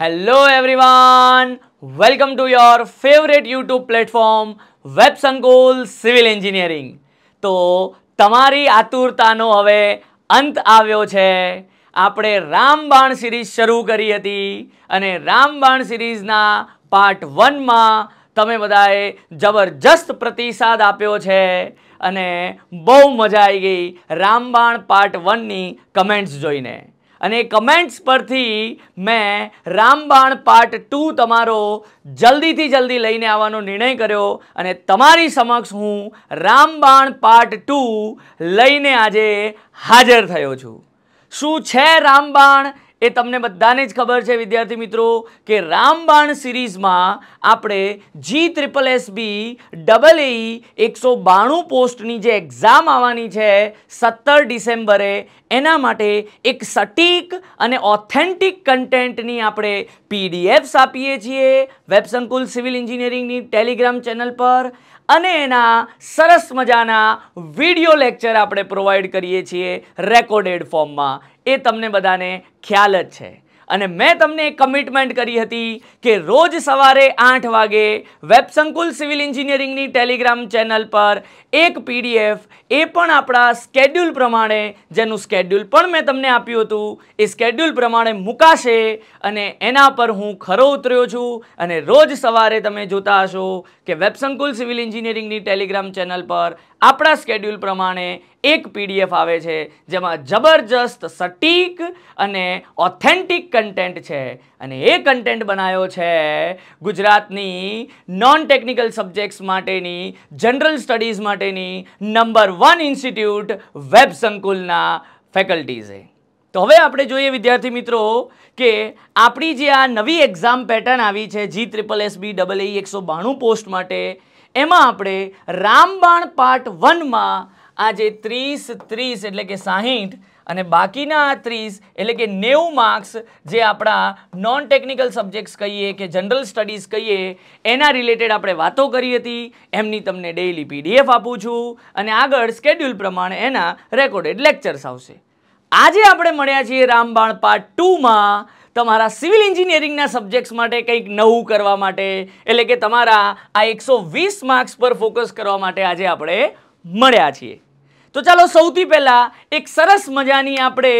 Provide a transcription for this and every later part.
hello everyone welcome to your favourite YouTube platform web સંકુલ civil engineering તો તમારી આતુરતાનો હવે અંત આવ્યો છે આપણે રામબાણ સિરીઝ શરૂ કરી હતી અને રામબાણ સિરીઝના પાર્ટ વનમાં તમે બધાએ જબરજસ્ત પ્રતિસાદ આપ્યો છે અને બહુ મજા આવી ગઈ રામબાણ પાર્ટ વનની કમેન્ટ્સ જોઈને અને કમેન્ટ્સ પરથી મેં રામબાણ પાર્ટ ટુ તમારો જલ્દીથી જલ્દી લઈને આવવાનો નિર્ણય કર્યો અને તમારી સમક્ષ હું રામબાણ પાર્ટ ટુ લઈને આજે હાજર થયો છું શું છે રામબાણ એ તમને બધાને જ ખબર છે વિદ્યાર્થી મિત્રો કે રામબાણ સિરીઝમાં આપણે G triple SB double A એકસો બાણું પોસ્ટની જે એક્ઝામ આવવાની છે સત્તર ડિસેમ્બરે એના માટે એક સટીક અને ઓથેન્ટિક કન્ટેન્ટની આપણે પીડીએફ્સ આપીએ છીએ વેબસંકુલ સિવિલ એન્જિનિયરિંગની ટેલિગ્રામ ચેનલ પર અને એના સરસ મજાના વિડીયો લેક્ચર આપણે પ્રોવાઈડ કરીએ છીએ રેકોર્ડેડ ફોર્મમાં એ તમને બધાને ખ્યાલ જ છે અને મેં તમને એક કમિટમેન્ટ કરી હતી કે રોજ સવારે આઠ વાગે વેબસંકુલ સિવિલ એન્જિનિયરિંગની ટેલિગ્રામ ચેનલ પર એક પીડીએફ એ પણ આપણા સ્કેડ્યુલ પ્રમાણે જેનું સ્કેડ્યુલ પણ મેં તમને આપ્યું હતું એ સ્કેડ્યુલ પ્રમાણે મુકાશે અને એના પર હું ખરો ઉતર્યો છું અને રોજ સવારે તમે જોતા હશો કે વેબસંકુલ સિવિલ એન્જિનિયરિંગની ટેલિગ્રામ ચેનલ પર આપણા સ્કેડ્યુલ પ્રમાણે એક પીડીએફ આવે છે જેમાં જબરજસ્ત સટીક અને ઓથેન્ટિક કન્ટેન્ટ છે અને એ કન્ટેન્ટ બનાવ્યો છે ગુજરાતની નોન ટેકનિકલ સબ્જેક્ટ્સ માટેની જનરલ સ્ટડીઝ માટેની નંબર વન ઇન્સ્ટિટ્યૂટ વેબ સંકુલના ફેકલ્ટીઝે તો હવે આપણે જોઈએ વિદ્યાર્થી મિત્રો કે આપણી જે આ નવી એક્ઝામ પેટર્ન આવી છે G triple SB double A એકસો બાણું પોસ્ટ માટે એમાં આપણે રામબાણ પાર્ટ વનમાં આજે ત્રીસ ત્રીસ એટલે કે સાહીઠ અને બાકીના ત્રીસ એટલે કે નેવું માર્ક્સ જે આપણા નોન ટેકનિકલ સબ્જેક્ટ્સ કહીએ કે જનરલ સ્ટડીઝ કહીએ એના રિલેટેડ આપણે વાતો કરી હતી એમની તમને ડેઇલી પીડીએફ આપું છું અને આગળ સ્કેડ્યુલ પ્રમાણે એના રેકોર્ડેડ લેક્ચર્સ આવશે આજે આપણે મળ્યા છીએ રામબાણ પાર્ટ ટુમાં તમારા સિવિલ એન્જિનિયરિંગના સબ્જેક્ટ્સ માટે કંઈક નવું કરવા માટે એટલે કે તમારા આ એકસો વીસ માર્ક્સ પર ફોકસ કરવા માટે આજે આપણે મળ્યા છીએ તો ચાલો સૌથી પહેલાં એક સરસ મજાની આપણે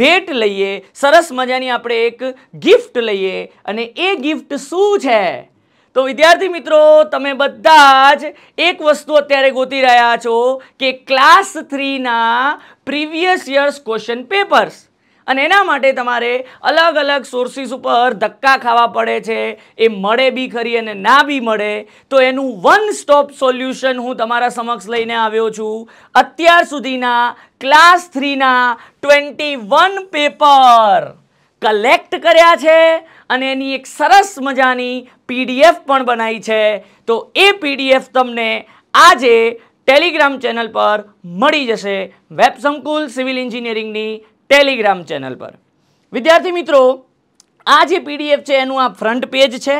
ભેટ લઈએ સરસ મજાની આપણે એક ગિફ્ટ લઈએ અને એ ગિફ્ટ શું છે તો વિદ્યાર્થી મિત્રો તમે બધા જ એક વસ્તુ અત્યારે ગોતી રહ્યા છો કે ક્લાસ થ્રીના પ્રીવિયસ યર્સ ક્વેશ્ચન પેપર્સ અને એના માટે તમારે અલગ અલગ સોર્સિસ ઉપર ધક્કા ખાવા પડે છે એ મળે બી ખરી અને ના બી મળે તો એનું વન સ્ટોપ સોલ્યુશન હું તમારા સમક્ષ લઈને આવ્યો છું અત્યાર સુધીના ક્લાસ થ્રીના ટ્વેન્ટી વન પેપર કલેક્ટ કર્યા છે અને એની એક સરસ મજાની પીડીએફ પણ બનાવી છે તો એ પીડીએફ તમને આજે ટેલિગ્રામ ચેનલ પર મળી જશે વેબ સંકુલ સિવિલ એન્જિનિયરિંગની ટેલિગ્રામ ચેનલ પર વિદ્યાર્થી મિત્રો આ જે પીડીએફ છે એનું આ ફ્રન્ટ પેજ છે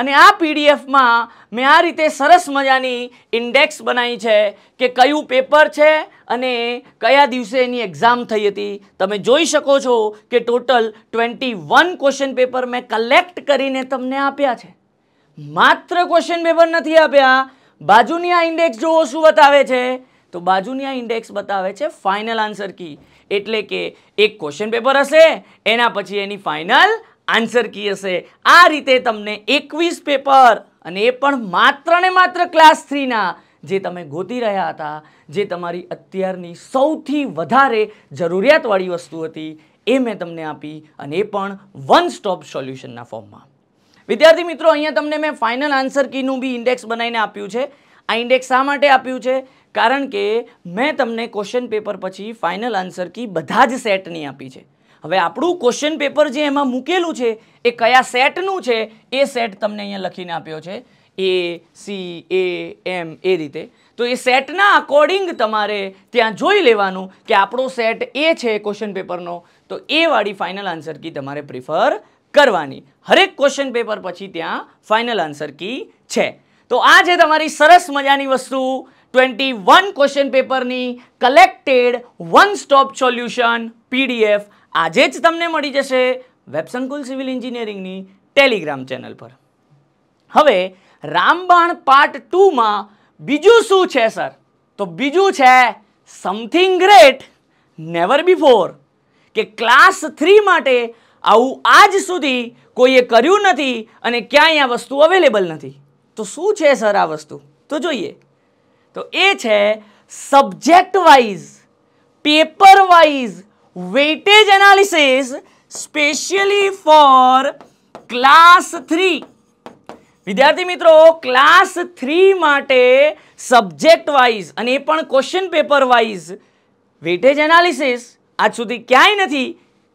અને આ પીડીએફમાં મેં આ રીતે સરસ મજાની ઇન્ડેક્સ બનાવી છે કે કયું પેપર છે અને કયા દિવસે એની એક્ઝામ થઈ હતી તમે જોઈ શકો છો કે total twenty one question paper મેં કલેક્ટ કરીને તમને આપ્યા છે માત્ર ક્વેશ્ચન પેપર નથી આપ્યા બાજુની આ ઇન્ડેક્સ જોવો શું બતાવે છે તો બાજુની આ ઇન્ડેક્સ બતાવે છે ફાઇનલ આન્સર કી એટલે કે એક ક્વેશ્ચન પેપર હશે એના પછી એની ફાઇનલ આન્સર કી હશે આ રીતે તમને એકવીસ પેપર અને એ પણ માત્ર ને માત્ર ક્લાસ થ્રીના જે તમે ગોતી રહ્યા હતા જે તમારી અત્યારની સૌથી વધારે જરૂરિયાતવાળી વસ્તુ હતી એ મેં તમને આપી અને એ પણ વન સ્ટોપ સોલ્યુશનના ફોર્મમાં વિદ્યાર્થી મિત્રો અહીંયા તમને મેં ફાઇનલ આન્સર કીનું બી ઇન્ડેક્સ બનાવીને આપ્યું છે આ ઇન્ડેક્સ શા માટે આપ્યું છે કારણ કે મેં તમને ક્વેશ્ચન પેપર પછી ફાઇનલ આન્સર કી બધા જ સેટની આપી છે હવે આપણું ક્વેશ્ચન પેપર જે એમાં મૂકેલું છે એ કયા સેટનું છે એ સેટ તમને અહીંયા લખીને આપ્યો છે એ સી એ એમ એ રીતે તો એ સેટના અકોર્ડિંગ તમારે ત્યાં જોઈ લેવાનું કે આપણો સેટ એ છે ક્વેશ્ચન પેપરનો તો એ વાળી ફાઇનલ આન્સર કી તમારે પ્રિફર કરવાની હરેક ક્વેશ્ચન પેપર પછી ત્યાં ફાઇનલ આન્સર કી છે તો આ છે તમારી સરસ મજાની વસ્તુ ટ્વેન્ટી વન ક્વેશ્ચન પેપરની collected one stop solution PDF આજે જ તમને મળી જશે વેબસંકુલ સિવિલ એન્જિનિયરિંગની ટેલિગ્રામ ચેનલ પર હવે રામબાણ પાર્ટ ટુમાં બીજું શું છે સર તો બીજું છે સમથિંગ ગ્રેટ નેવર બિફોર કે ક્લાસ થ્રી માટે આવું આજ સુધી કોઈએ કર્યું નથી અને ક્યાંય આ વસ્તુ અવેલેબલ નથી તો શું છે સર આ વસ્તુ તો જોઈએ તો એ છે subject wise paper wise weightage analysis specially for class three વિદ્યાર્થી મિત્રો ક્લાસ થ્રી માટે સબ્જેક્ટ વાઇઝ અને એ પણ question paper wise weightage analysis આજ સુધી ક્યાંય નથી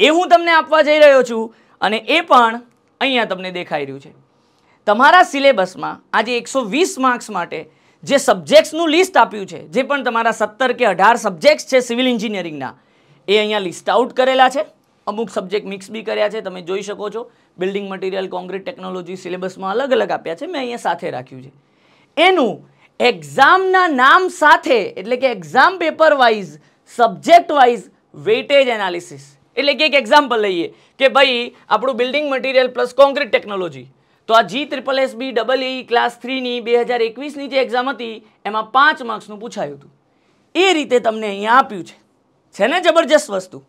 એ હું તમને આપવા જઈ રહ્યો છું અને એ પણ અહીંયા તમને દેખાઈ રહ્યું છે તમારા સિલેબસમાં આજે એકસો વીસ માર્ક્સ માટે જે સબ્જેક્ટ્સનું લિસ્ટ આપ્યું છે જે પણ તમારા સત્તર કે અઢાર સબ્જેક્ટ્સ છે સિવિલ એન્જિનિયરિંગના એ અહીંયા લિસ્ટ આઉટ કરેલા છે અમુક સબ્જેક્ટ મિક્સ બી કર્યા છે તમે જોઈ શકો છો બિલ્ડિંગ મટીરિયલ કોન્ક્રીટ ટેકનોલોજી સિલેબસમાં અલગ અલગ આપ્યા છે મેં અહીંયા સાથે રાખ્યું છે એનું એક્ઝામના નામ સાથે એટલે કે exam paper wise subject wise weightage analysis એટલે કે એક એક્ઝામ્પલ લઈએ કે ભાઈ આપણું building material plus concrete technology તો આ G triple S B double E class થ્રીની બે હજાર એકવીસની જે એક્ઝામ હતી એમાં પાંચ માર્ક્સનું પૂછાયું હતું એ રીતે તમને અહીંયા આપ્યું છે છે ને જબરજસ્ત વસ્તુ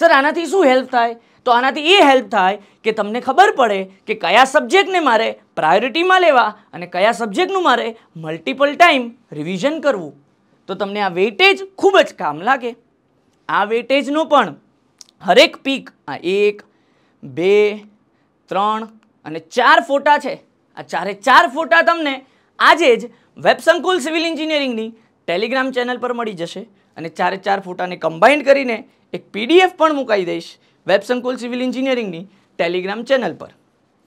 સર આનાથી શું હેલ્પ થાય તો આનાથી એ હેલ્પ થાય કે તમને ખબર પડે કે કયા સબ્જેક્ટને મારે પ્રાયોરિટીમાં લેવા અને કયા સબ્જેક્ટનું મારે મલ્ટિપલ ટાઈમ રિવિઝન કરવું તો તમને આ વેટેજ ખૂબ જ કામ લાગે આ વેટેજનો પણ હરેક પીક આ એક બે ત્રણ અને ચાર ફોટા છે આ ચારે ચાર ફોટા તમને આજે જ વેબસંકુલ સિવિલ એન્જિનિયરિંગની ટેલિગ્રામ ચેનલ પર મળી જશે અને ચારે ચાર ફોટાને કમ્બાઇન્ડ કરીને એક પીડીએફ પણ મુકાઈ દઈશ વેબસંકુલ સિવિલ એન્જિનિયરિંગની ટેલિગ્રામ ચેનલ પર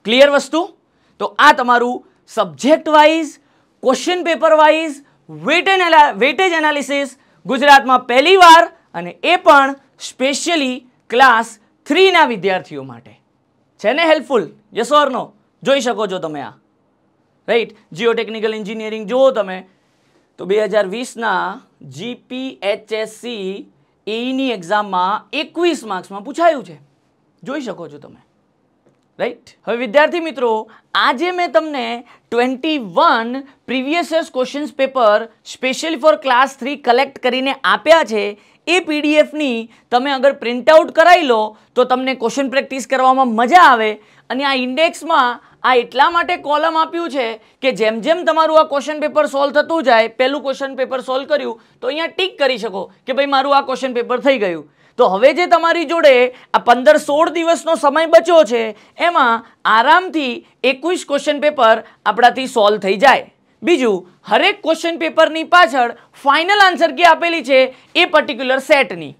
ક્લિયર વસ્તુ તો આ તમારું subject wise question paper wise weight and weightage analysis ગુજરાતમાં પહેલીવાર અને એ પણ સ્પેશિયલી ક્લાસ થ્રીના વિદ્યાર્થીઓ માટે છે ને હેલ્પફુલ યસ ઓર નો જોઈ શકો છો તમે આ રાઈટ જીઓટેકનિકલ એન્જિનિયરિંગ જુઓ તમે તો બે હજાર વીસના જીપીએચએસસી એની એક્ઝામમાં એકવીસ માર્ક્સમાં પૂછાયું છે જોઈ શકો છો તમે રાઈટ હવે વિદ્યાર્થી મિત્રો આજે મેં તમને twenty one previous questions paper special for class three collect કરીને આપ્યા છે એ પીડીએફની તમે અગર પ્રિન્ટઆઉટ કરાવી લો તો તમને ક્વેશ્ચન પ્રેક્ટિસ કરવામાં મજા આવે અને આ ઇન્ડેક્સમાં આ એટલા માટે કોલમ આપ્યું છે કે જેમ જેમ તમારું આ ક્વેશ્ચન પેપર સોલ્વ થતું જાય પહેલું ક્વેશ્ચન પેપર સોલ્વ કર્યું તો અહીંયા ટીક કરી શકો કે ભાઈ મારું આ ક્વેશ્ચન પેપર થઈ ગયું તો હવે જે તમારી જોડે આ પંદર સોળ દિવસનો સમય બચ્યો છે એમાં આરામથી એકવીસ ક્વેશ્ચન પેપર આપણાથી સોલ્વ થઈ જાય બીજું હરેક ક્વેશ્ચન પેપરની પાછળ ફાઇનલ આન્સર કે આપેલી છે એ પર્ટિક્યુલર સેટની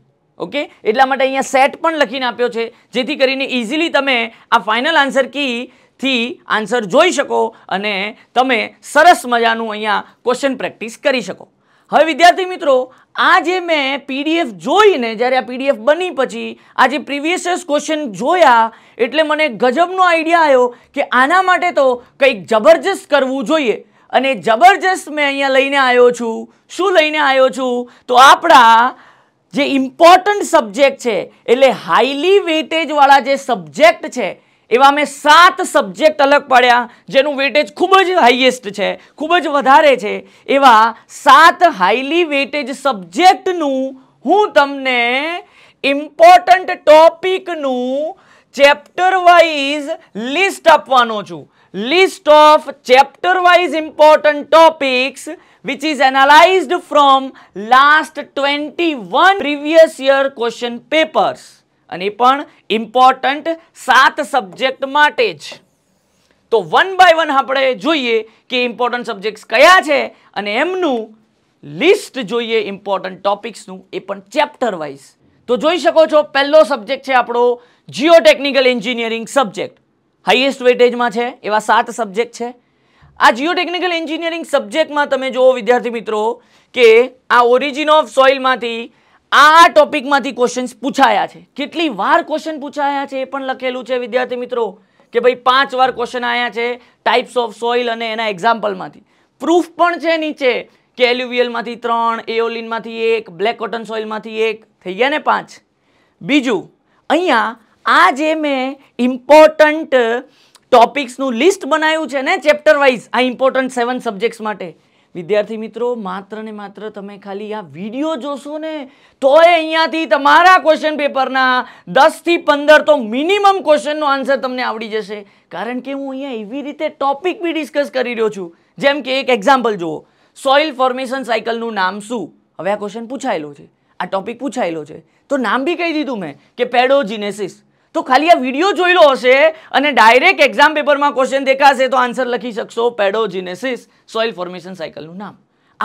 ઓકે એટલા માટે અહીંયા સેટ પણ લખીને આપ્યો છે જેથી કરીને ઇઝીલી તમે આ ફાઇનલ આન્સર કી થી આન્સર જોઈ શકો અને તમે સરસ મજાનું અહીંયા ક્વેશ્ચન પ્રેક્ટિસ કરી શકો હવે વિદ્યાર્થી મિત્રો આ જે મેં પીડીએફ જોઈને જ્યારે આ પીડીએફ બની પછી આ જે પ્રીવિયસ ક્વેશ્ચન જોયા એટલે મને ગજબનો આઈડિયા આવ્યો કે આના માટે તો કંઈક જબરજસ્ત કરવું જોઈએ અને જબરજસ્ત મેં અહીંયા લઈને આવ્યો છું શું લઈને આવ્યો છું તો આપણા જે ઇમ્પોર્ટન્ટ સબ્જેક્ટ છે એટલે હાઈલી વેટેજવાળા જે સબ્જેક્ટ છે એવા મેં સાત સબ્જેક્ટ અલગ પાડ્યા જેનું વેટેજ ખૂબ જ હાઈએસ્ટ છે ખૂબ જ વધારે છે એવા સાત હાઈલી વેટેજ સબ્જેક્ટનું હું તમને ઇમ્પોર્ટન્ટ ટોપિકનું ચેપ્ટર વાઇઝ લિસ્ટ આપવાનો છું list of chapter wise important topics which is analyzed from last 21 previous year question papers અને પણ ઇમ્પોર્ટન્ટ સાત સબ્જેક્ટ માટે જ તો વન બાય વન આપણે જોઈએ કે ઇમ્પોર્ટન્ટ સબ્જેક્ટ્સ કયા છે અને એમનું લિસ્ટ જોઈએ ઇમ્પોર્ટન્ટ ટોપિક્સનું એ પણ ચેપ્ટર વાઇઝ તો જોઈ શકો છો પહેલો સબ્જેક્ટ છે આપણો જીઓટેકનિકલ એન્જિનિયરિંગ સબ્જેક્ટ હાઈએસ્ટ વેટેજમાં છે એવા સાત સબ્જેક્ટ છે આ જીઓટેકનિકલ એન્જિનિયરિંગ સબ્જેક્ટમાં તમે જુઓ વિદ્યાર્થી મિત્રો કે આ ઓરિજિન ઓફ સોઇલમાંથી આ ટોપિકમાંથી ક્વેશ્ચન્સ પૂછાયા છે કેટલી વાર ક્વેશ્ચન પૂછાયા છે એ પણ લખેલું છે વિદ્યાર્થી મિત્રો કે ભાઈ પાંચ વાર ક્વેશ્ચન આવ્યા છે ટાઈપ્સ ઓફ સોઇલ અને એના એક્ઝામ્પલમાંથી પ્રૂફ પણ છે નીચે કે એલ્યુવિયલમાંથી ત્રણ એઓલિનમાંથી એક બ્લેક કોટન સોઇલમાંથી એક થઈ ગયા ને પાંચ બીજું અહીંયા આ જે મેં ઇમ્પોર્ટન્ટ ટોપિક્સનું લિસ્ટ બનાવ્યું છે ને ચેપ્ટર વાઇઝ આ ઇમ્પોર્ટન્ટ સેવન સબ્જેક્ટ્સ માટે વિદ્યાર્થી મિત્રો માત્ર ને માત્ર તમે ખાલી આ વિડીયો જોશો ને તોય અહીંયાથી તમારા ક્વેશ્ચન પેપરના દસથી પંદર તો મિનિમમ ક્વેશ્ચનનો આન્સર તમને આવડી જશે કારણ કે હું અહીંયા એવી રીતે ટોપિક બી ડિસ્કસ કરી રહ્યો છું જેમ કે એક એક્ઝામ્પલ જુઓ સોઇલ ફોર્મેશન સાયકલનું નામ શું હવે આ ક્વેશ્ચન પૂછાયેલો છે આ ટોપિક પૂછાયેલો છે તો નામ બી કહી દીધું મેં કે પેડોજીનેસિસ તો ખાલી આ વિડીયો જોયેલો હશે અને ડાયરેક્ટ એક્ઝામ પેપરમાં ક્વેશ્ચન દેખાશે તો આન્સર લખી શકશો પેડોજીનેસિસ સોઇલ ફોર્મેશન સાયકલનું નામ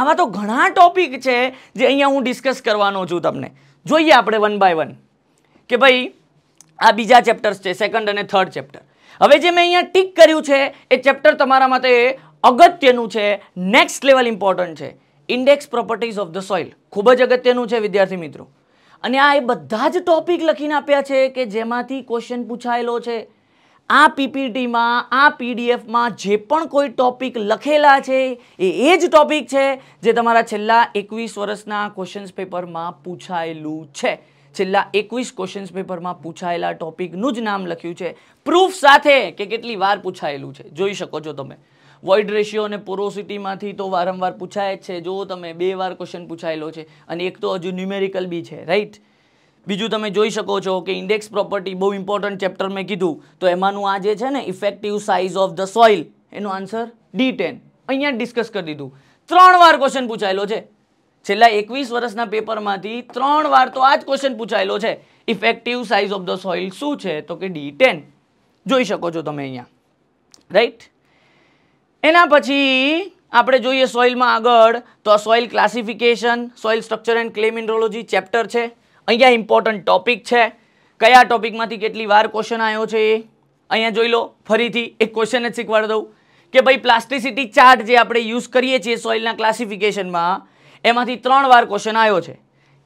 આવા તો ઘણા ટોપિક છે જે અહીંયા હું ડિસ્કસ કરવાનો છું તમને જોઈએ આપણે વન બાય વન કે ભાઈ આ બીજા ચેપ્ટર્સ છે સેકન્ડ અને થર્ડ ચેપ્ટર હવે જે મેં અહીંયા ટીક કર્યું છે એ ચેપ્ટર તમારા માટે અગત્યનું છે નેક્સ્ટ લેવલ ઇમ્પોર્ટન્ટ છે index properties of the soil ખૂબ જ અગત્યનું છે વિદ્યાર્થી મિત્રો અને આ એ બધા જ ટોપિક લખીને આપ્યા છે કે જેમાંથી ક્વેશ્ચન પૂછાયેલો છે આ પીપીટીમાં આ પીડીએફમાં જે પણ કોઈ ટોપિક લખેલા છે એ એ જ ટોપિક છે જે તમારા છેલ્લા એકવીસ વર્ષના ક્વેશ્ચન્સ પેપરમાં પૂછાયેલું છે છેલ્લા એકવીસ ક્વેશ્ચન્સ પેપરમાં પૂછાયેલા ટોપિકનું જ નામ લખ્યું છે પ્રૂફ સાથે કે કેટલી વાર પૂછાયેલું છે જોઈ શકો છો તમે વોઇડ રેશિયો અને પોરોસિટીમાંથી તો વારંવાર પૂછાય જ છે જો તમે બે વાર ક્વેશ્ચન પૂછાયેલો છે અને એક તો હજુ ન્યુમેરિકલ બી છે રાઈટ બીજું તમે જોઈ શકો છો કે ઇન્ડેક્સ પ્રોપર્ટી બહુ ઇમ્પોર્ટન્ટ ચેપ્ટર મેં કીધું તો એમાંનું આ જે છે ને effective size of the soil એનો આન્સર ડી ટેન અહીંયા ડિસ્કસ કરી દીધું ત્રણ વાર ક્વેશ્ચન પૂછાયેલો છે છેલ્લા એકવીસ વર્ષના પેપરમાંથી ત્રણ વાર તો આ જ ક્વેશ્ચન પૂછાયેલો છે effective size of the soil શું છે તો કે ડી ટેન જોઈ શકો છો તમે અહીંયા રાઈટ એના પછી આપણે જોઈએ સોઇલમાં આગળ તો આ soil classification soil structure and clay mineralogy chapter છે અહીંયા ઇમ્પોર્ટન્ટ ટોપિક છે કયા ટોપિકમાંથી કેટલી વાર ક્વેશ્ચન આવ્યો છે એ અહીંયા જોઈ લો ફરીથી એક ક્વેશ્ચન જ શીખવાડી દઉં કે ભાઈ પ્લાસ્ટિસિટી ચાર્ટ જે આપણે યુઝ કરીએ છીએ સોઇલના ક્લાસિફિકેશનમાં એમાંથી ત્રણ વાર ક્વેશ્ચન આવ્યો છે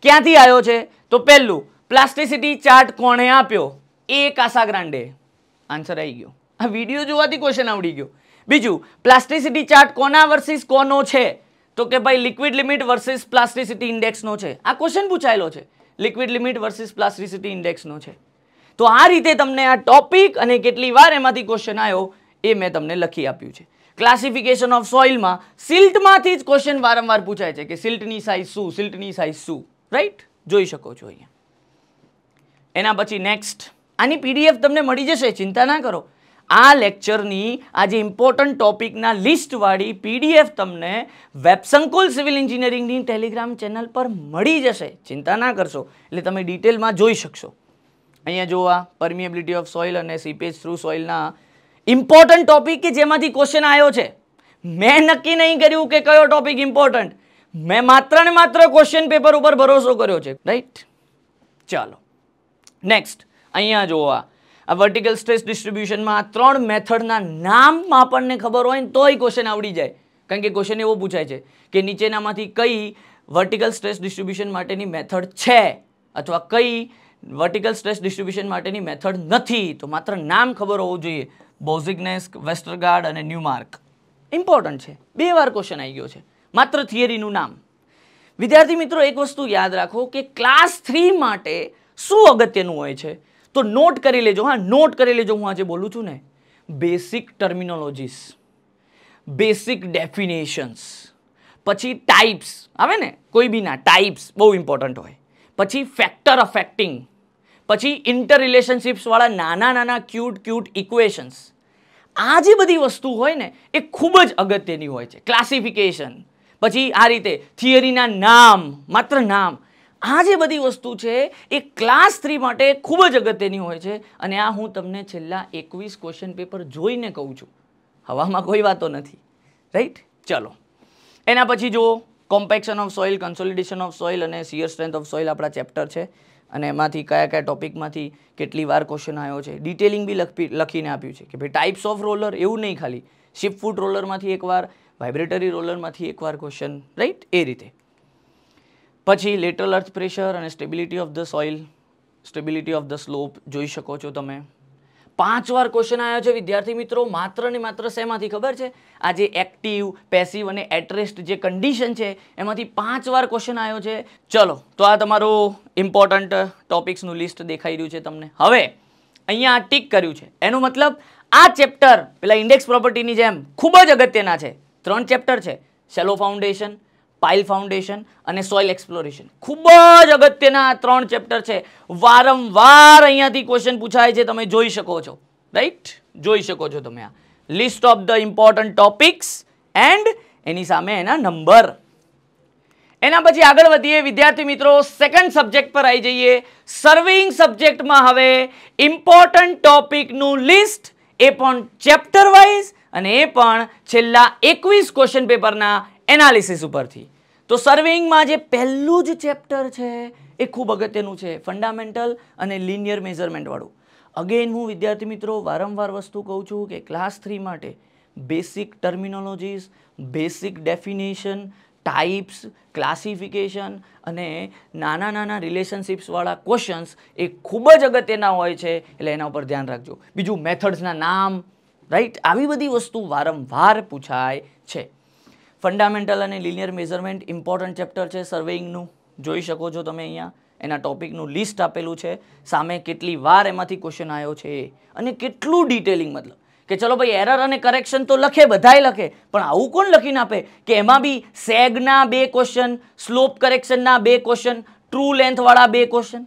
ક્યાંથી આવ્યો છે તો પહેલું પ્લાસ્ટિસિટી ચાર્ટ કોણે આપ્યો એ કાસા ગ્રાન્ડે આન્સર આવી ગયો આ વિડીયો જોવાથી ક્વેશ્ચન આવડી ગયો બીજું પ્લાસ્ટિસિટી ચાર્ટ કોના વર્સિસ કોનો છે તો કે ભાઈ લિક્વિડ લિમિટ વર્સિસ પ્લાસ્ટિસિટી ઇન્ડેક્સનો છે આ ક્વેશ્ચન પૂછાયેલો છે લિક્વિડ લિમિટ વર્સિસ પ્લાસ્ટિસિટી ઇન્ડેક્સનો છે તો આ રીતે તમને આ ટોપિક અને કેટલી વાર એમાંથી ક્વેશ્ચન આવ્યો એ મેં તમને લખી આપ્યું છે ક્લાસિફિકેશન ઓફ સોઇલમાં સિલ્ટમાંથી જ ક્વેશ્ચન વારંવાર પૂછાય છે કે સિલ્ટની સાઇઝ શું સિલ્ટની સાઇઝ શું રાઈટ જોઈ શકો છો અહીંયા એના પછી નેક્સ્ટ આની પીડીએફ તમને મળી જશે ચિંતા ના કરો આ લેક્ચરની આજે ઇમ્પોર્ટન્ટ ટોપિકના લિસ્ટવાળી પીડીએફ તમને વેબસંકુલ સિવિલ એન્જિનિયરિંગની ટેલિગ્રામ ચેનલ પર મળી જશે ચિંતા ના કરશો એટલે તમે ડિટેલમાં જોઈ શકશો અહીંયા જોવા પરમિએબિલિટી ઓફ સોઇલ અને સીપેજ થ્રુ સોઇલના ઇમ્પોર્ટન્ટ ટોપિક કે જેમાંથી ક્વેશ્ચન આવ્યો છે મેં નક્કી નહીં કર્યું કે કયો ટોપિક ઇમ્પોર્ટન્ટ મેં માત્ર ને માત્ર ક્વેશ્ચન પેપર ઉપર ભરોસો કર્યો છે રાઈટ ચાલો નેક્સ્ટ અહીંયા જોવા આ વર્ટિકલ સ્ટ્રેસ ડિસ્ટ્રીબ્યુશનમાં ત્રણ મેથડના નામમાં આપણને ખબર હોય ને તોય ક્વેશ્ચન આવડી જાય કારણ કે ક્વેશ્ચન એવો પૂછાય છે કે નીચેનામાંથી કઈ વર્ટિકલ સ્ટ્રેસ ડિસ્ટ્રીબ્યુશન માટેની મેથડ છે અથવા કઈ વર્ટિકલ સ્ટ્રેસ ડિસ્ટ્રીબ્યુશન માટેની મેથડ નથી તો માત્ર નામ ખબર હોવું જોઈએ બોઝિગનેસ્ક વેસ્ટરગાર્ડ અને ન્યુમાર્ક ઇમ્પોર્ટન્ટ છે બે વાર ક્વેશ્ચન આવી ગયો છે માત્ર થિયરીનું નામ વિદ્યાર્થી મિત્રો એક વસ્તુ યાદ રાખો કે ક્લાસ થ્રી માટે શું અગત્યનું હોય છે તો નોટ કરી લેજો હા નોટ કરી લેજો હું આજે બોલું છું ને બેસિક ટર્મિનોલોજીસ બેસિક ડેફિનેશન્સ પછી ટાઈપ્સ આવે ને કોઈ બીના ના ટાઈપ્સ બહુ ઇમ્પોર્ટન્ટ હોય પછી ફેક્ટર અફેક્ટિંગ પછી ઇન્ટર રિલેશનશિપ્સવાળા નાના નાના ક્યુટ ક્યુટ ઇક્વેશન્સ આ જે બધી વસ્તુ હોય ને એ ખૂબ જ અગત્યની હોય છે ક્લાસિફિકેશન પછી આ રીતે થિયરીના નામ માત્ર નામ આ જે બધી વસ્તુ છે એ ક્લાસ થ્રી માટે ખૂબ જ અગત્યની હોય છે અને આ હું તમને છેલ્લા એકવીસ ક્વેશ્ચન પેપર જોઈને કહું છું હવામાં કોઈ વાતો નથી રાઈટ ચલો એના પછી જુઓ compaction of soil consolidation of soil અને સિયર સ્ટ્રેન્થ ઓફ સોઇલ આપણા ચેપ્ટર છે અને એમાંથી કયા કયા ટોપિકમાંથી કેટલી વાર ક્વેશ્ચન આવ્યો છે ડિટેલિંગ બી લખી લખીને આપ્યું છે કે ભાઈ ટાઈપ્સ ઓફ રોલર એવું નહીં ખાલી શિપ ફૂટ રોલરમાંથી એકવાર વાઇબ્રેટરી રોલરમાંથી એકવાર ક્વેશ્ચન રાઈટ એ રીતે પછી લેટરલ અર્થ પ્રેશર અને stability of the soil stability of the slope જોઈ શકો છો તમે પાંચ વાર ક્વેશ્ચન આવ્યો છે વિદ્યાર્થી મિત્રો માત્ર ને માત્ર શેમાંથી ખબર છે આ જે એક્ટિવ પેસિવ અને એટરેસ્ટ જે કન્ડિશન છે એમાંથી પાંચ વાર ક્વેશ્ચન આવ્યો છે ચલો તો આ તમારું ઇમ્પોર્ટન્ટ ટોપિક્સનું લિસ્ટ દેખાઈ રહ્યું છે તમને હવે અહીંયા આ ટીક કર્યું છે એનો મતલબ આ ચેપ્ટર પેલા ઇન્ડેક્સ પ્રોપર્ટીની જેમ ખૂબ જ અગત્યના છે ત્રણ ચેપ્ટર છે સેલો ફાઉન્ડેશન પાઇલ ફાઉન્ડેશન અને સોઇલ એક્સપ્લોરેશન ખૂબ જ અગત્યના ત્રણ ચેપ્ટર છે વારંવાર અહીંયાથી ક્વેશ્ચન પૂછાય છે તમે જોઈ શકો છો રાઈટ જોઈ શકો છો તમે આ list of the important topics and એની સામે એના નંબર એના પછી આગળ વધીએ વિદ્યાર્થી મિત્રો સેકન્ડ સબ્જેક્ટ પર આવી જઈએ સર્વિંગ સબ્જેક્ટમાં હવે ઇમ્પોર્ટન્ટ ટોપિકનું લિસ્ટ એ પણ ચેપ્ટર વાઇઝ અને એ પણ છેલ્લા એકવીસ ક્વેશ્ચન પેપરના એનાલિસિસ ઉપરથી તો સર્વિંગમાં જે પહેલું જ ચેપ્ટર છે એ ખૂબ અગત્યનું છે ફંડામેન્ટલ અને લિનિયર મેઝરમેન્ટવાળું અગેન હું વિદ્યાર્થી મિત્રો વારંવાર વસ્તુ કહું છું કે ક્લાસ થ્રી માટે basic terminologies basic definition types classification અને નાના નાના રિલેશનશિપ્સવાળા ક્વેશ્ચન્સ એ ખૂબ જ અગત્યના હોય છે એટલે એના ઉપર ધ્યાન રાખજો બીજું મેથડ્સના નામ રાઈટ આવી બધી વસ્તુ વારંવાર પૂછાય છે ફંડામેન્ટલ અને લિનિયર મેઝરમેન્ટ ઇમ્પોર્ટન્ટ ચેપ્ટર છે સર્વેઇંગનું જોઈ શકો છો તમે અહીંયા એના ટોપિકનું લિસ્ટ આપેલું છે સામે કેટલી વાર એમાંથી ક્વેશ્ચન આવ્યો છે અને કેટલું ડિટેલિંગ મતલબ કે ચલો ભાઈ એરર અને કરેક્શન તો લખે બધાય લખે પણ આવું કોણ લખીને આપે કે એમાં બી સેગના બે ક્વેશ્ચન સ્લોપ કરેક્શનના બે ક્વેશ્ચન ટ્રુ લેન્થવાળા બે question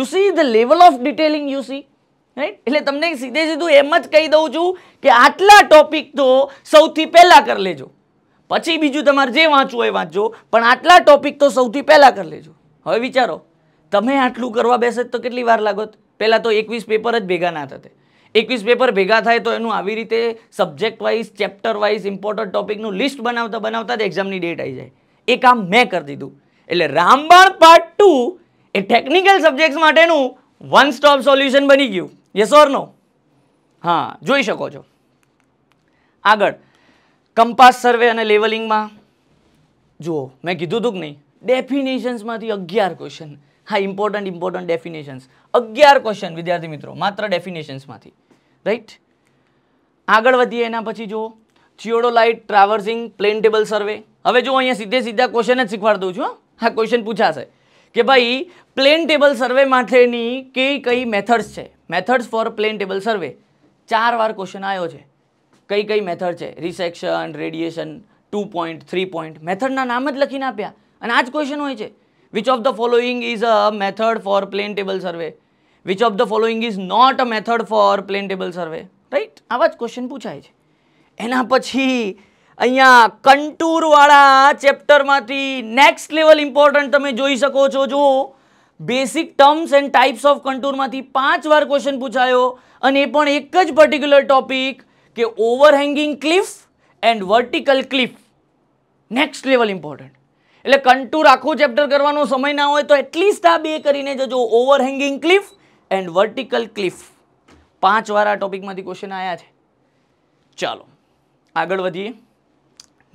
you see the level of detailing you see right એટલે તમને સીધે સીધું એમ જ કહી દઉં છું કે આટલા ટોપિક તો સૌથી પહેલાં કરી લેજો પછી બીજું તમારે જે વાંચવું હોય વાંચજો પણ આટલા ટોપિક તો સૌથી પહેલાં કરી લેજો હવે વિચારો તમે આટલું કરવા બેસે તો કેટલી વાર લાગત પહેલાં તો એકવીસ પેપર જ ભેગા ના થતે એકવીસ પેપર ભેગા થાય તો એનું આવી રીતે subject wise chapter wise important ટોપિકનું લિસ્ટ બનાવતા બનાવતા જ એક્ઝામની ડેટ આવી જાય એ કામ મેં કરી દીધું એટલે રામબાણ પાર્ટ ટુ એ ટેકનિકલ સબ્જેક્ટ્સ માટેનું વન સ્ટોપ સોલ્યુશન બની ગયું યસ ઓર નો હા જોઈ શકો છો આગળ કંપાસ સર્વે અને લેવલિંગમાં જુઓ મેં કીધું હતું કે નહીં ડેફિનેશન્સમાંથી અગિયાર ક્વેશ્ચન હા ઇમ્પોર્ટન્ટ ઇમ્પોર્ટન્ટ ડેફિનેશન્સ અગિયાર ક્વેશ્ચન વિદ્યાર્થી મિત્રો માત્ર ડેફિનેશન્સમાંથી રાઈટ આગળ વધીએ એના પછી જુઓ theodolite traversing plane table survey હવે જો અહીંયા સીધે સીધા ક્વેશ્ચન જ શીખવાડી દઉં છું હા ક્વેશ્ચન પૂછાશે કે ભાઈ પ્લેન ટેબલ સર્વે માટેની કઈ કઈ મેથડ્સ છે methods for plane table survey ચાર વાર ક્વેશ્ચન આવ્યો છે કઈ કઈ મેથડ છે resection radiation two point three point મેથડના નામ જ લખીને આપ્યા અને આ જ ક્વેશ્ચન હોય છે which of the following is a method for plane table survey which of the following is not a method for plane table survey right આવા જ ક્વેશ્ચન પૂછાય છે એના પછી અહીંયા કંટૂરવાળા ચેપ્ટરમાંથી નેક્સ્ટ લેવલ ઇમ્પોર્ટન્ટ તમે જોઈ શકો છો જો basic terms and types of કંટૂરમાંથી પાંચ વાર ક્વેશ્ચન પૂછાયો અને એ પણ એક જ પર્ટિક્યુલર ટોપિક કે overhanging cliff and vertical cliff next level important એટલે કંટુર આખું ચેપ્ટર કરવાનો સમય ના હોય તો એટલીસ્ટ આ બે કરીને જોજો overhanging cliff and vertical cliff પાંચ વાર આ ટોપિકમાંથી ક્વેશ્ચન આવ્યા છે ચાલો આગળ વધીએ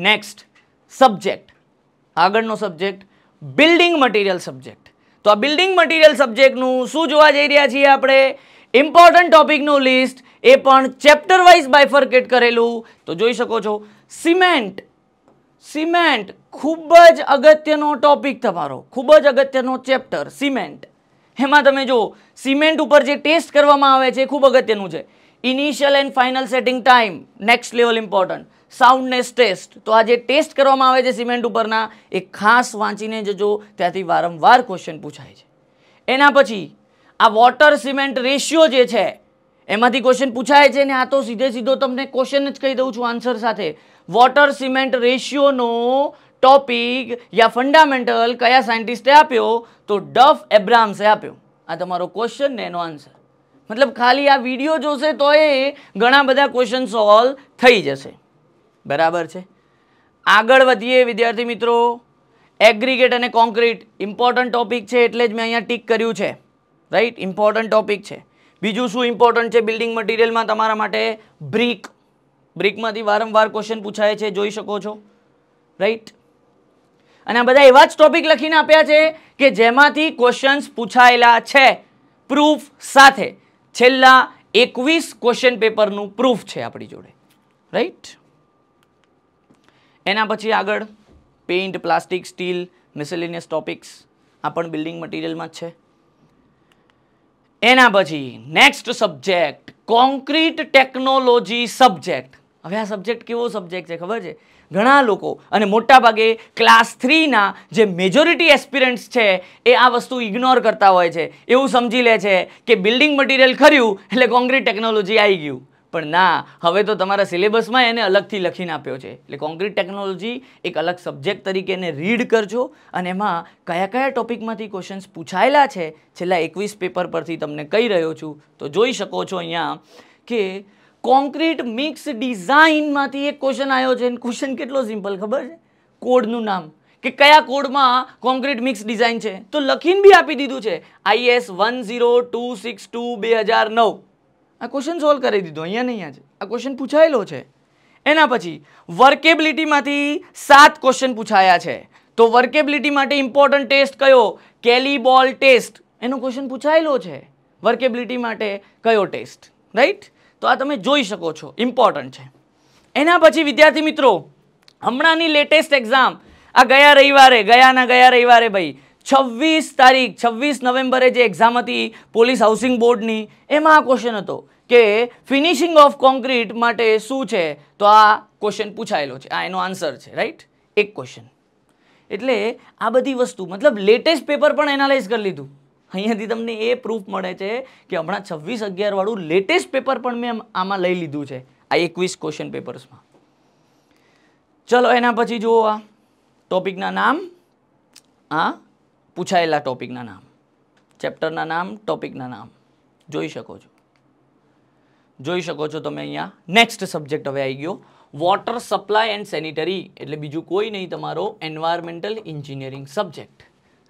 નેક્સ્ટ સબ્જેક્ટ આગળનો સબ્જેક્ટ બિલ્ડિંગ મટીરિયલ સબ્જેક્ટ તો આ બિલ્ડિંગ મટીરિયલ સબ્જેક્ટનું શું જોવા જઈ રહ્યા છીએ આપણે ઇમ્પોર્ટન્ટ ટોપિકનું લિસ્ટ એ પણ ચેપ્ટર વાઇઝ બાયફર્કેટ કરેલું તો જોઈ શકો છો સિમેન્ટ સિમેન્ટ ખૂબ જ અગત્યનો ટોપિક તમારો ખૂબ જ અગત્યનો ચેપ્ટર સિમેન્ટ એમાં તમે જો સિમેન્ટ ઉપર જે ટેસ્ટ કરવામાં આવે છે ખૂબ અગત્યનું છે initial and final setting time next level important soundness test તો આ જે ટેસ્ટ કરવામાં આવે છે સિમેન્ટ ઉપરના એ ખાસ વાંચીને જજો ત્યાંથી વારંવાર ક્વેશ્ચન પૂછાય છે એના પછી આ વોટર સિમેન્ટ રેશિયો જે છે એમાંથી ક્વેશ્ચન પૂછાય છે ને આ તો સીધે સીધો તમને ક્વેશ્ચન જ કહી દઉં છું આન્સર સાથે વોટર સિમેન્ટ રેશિયોનો ટોપિક યા ફંડામેન્ટલ કયા સાયન્ટિસ્ટે આપ્યો તો ડફ એબ્રામ્સે આપ્યો આ તમારો ક્વેશ્ચન ને એનો આન્સર મતલબ ખાલી આ વિડીયો જોશે તો એ ઘણા બધા ક્વેશ્ચન સોલ્વ થઈ જશે બરાબર છે આગળ વધીએ વિદ્યાર્થી મિત્રો એગ્રીગેટ અને કોન્ક્રીટ ઇમ્પોર્ટન્ટ ટોપિક છે એટલે જ મેં અહીંયા ટીક કર્યું છે રાઈટ ઇમ્પોર્ટન્ટ ટોપિક છે બીજું શું ઇમ્પોર્ટન્ટ છે બિલ્ડિંગ મટીરિયલમાં તમારા માટે બ્રિક બ્રિકમાંથી વારંવાર ક્વેશ્ચન પૂછાય છે જોઈ શકો છો રાઈટ અને આ બધા એવા જ ટોપિક લખીને આપ્યા છે કે જેમાંથી ક્વેશ્ચન્સ પૂછાયેલા છે પ્રૂફ સાથે છેલ્લા એકવીસ ક્વેશ્ચન પેપરનું પ્રૂફ છે આપણી જોડે રાઈટ એના પછી આગળ paint plastic steel miscellaneous topics આ પણ બિલ્ડિંગ મટીરિયલમાં જ છે એના પછી next subject concrete technology subject હવે આ સબ્જેક્ટ કેવો સબ્જેક્ટ છે ખબર છે ઘણા લોકો અને મોટાભાગે ક્લાસ થ્રીના જે મેજોરિટી એક્સપિરિયન્સ છે એ આ વસ્તુ ઇગ્નોર કરતા હોય છે એવું સમજી લે છે કે બિલ્ડિંગ મટીરિયલ ખર્યું એટલે કોન્ક્રીટ ટેકનોલોજી આવી ગયું પણ ના હવે તો તમારા સિલેબસમાં એને અલગથી લખીને આપ્યો છે એટલે કોન્ક્રીટ ટેકનોલોજી એક અલગ સબ્જેક્ટ તરીકે એને રીડ કરજો અને એમાં કયા કયા ટોપિકમાંથી ક્વેશ્ચન્સ પૂછાયેલા છે છેલ્લા એકવીસ પેપર પરથી તમને કહી રહ્યો છું તો જોઈ શકો છો અહીંયા કે કોન્ક્રીટ મિક્સ ડિઝાઇનમાંથી એક ક્વેશ્ચન આવ્યો છે અને ક્વેશ્ચન કેટલો સિમ્પલ ખબર છે કોડનું નામ કે કયા કોડમાં કોન્ક્રીટ મિક્સ ડિઝાઇન છે તો લખીને બી આપી દીધું છે IS one zero two six two બે હજાર નવ આ ક્વેશ્ચન સોલ્વ કરી દીધો અહીંયા નહીં આજે આ ક્વેશ્ચન પૂછાયેલો છે એના પછી વર્કેબિલિટીમાંથી સાત ક્વેશ્ચન પૂછાયા છે તો વર્કેબિલિટી માટે ઇમ્પોર્ટન્ટ ટેસ્ટ કયો કેલીબોલ ટેસ્ટ એનો ક્વેશ્ચન પૂછાયેલો છે વર્કેબિલિટી માટે કયો ટેસ્ટ રાઈટ તો આ તમે જોઈ શકો છો ઇમ્પોર્ટન્ટ છે એના પછી વિદ્યાર્થી મિત્રો હમણાંની લેટેસ્ટ એક્ઝામ આ ગયા રવિવારે ગયાના ગયા રવિવારે ભાઈ છવ્વીસ તારીખ છવ્વીસ નવેમ્બરે જે એક્ઝામ હતી પોલીસ હાઉસિંગ બોર્ડની એમાં આ ક્વેશ્ચન હતો કે ફિનિશિંગ ઓફ કોન્ક્રીટ માટે શું છે તો આ ક્વેશ્ચન પૂછાયેલો છે આ એનો આન્સર છે રાઈટ એક ક્વેશ્ચન એટલે આ બધી વસ્તુ મતલબ લેટેસ્ટ પેપર પણ એનાલાઇઝ કરી લીધું અહીંયાથી તમને એ પ્રૂફ મળે છે કે હમણાં છવ્વીસ અગિયારવાળું લેટેસ્ટ પેપર પણ મેં આમાં લઈ લીધું છે આ એકવીસ ક્વેશ્ચન પેપર્સમાં ચલો એના પછી જુઓ આ ટોપિકના નામ આ પૂછાયેલા ટોપિકના નામ ચેપ્ટરના નામ ટોપિકના નામ જોઈ શકો છો જોઈ શકો છો તમે અહીંયા નેક્સ્ટ સબ્જેક્ટ હવે આવી ગયો વોટર સપ્લાય એન્ડ સેનિટરી એટલે બીજું કોઈ નહીં તમારો environmental engineering subject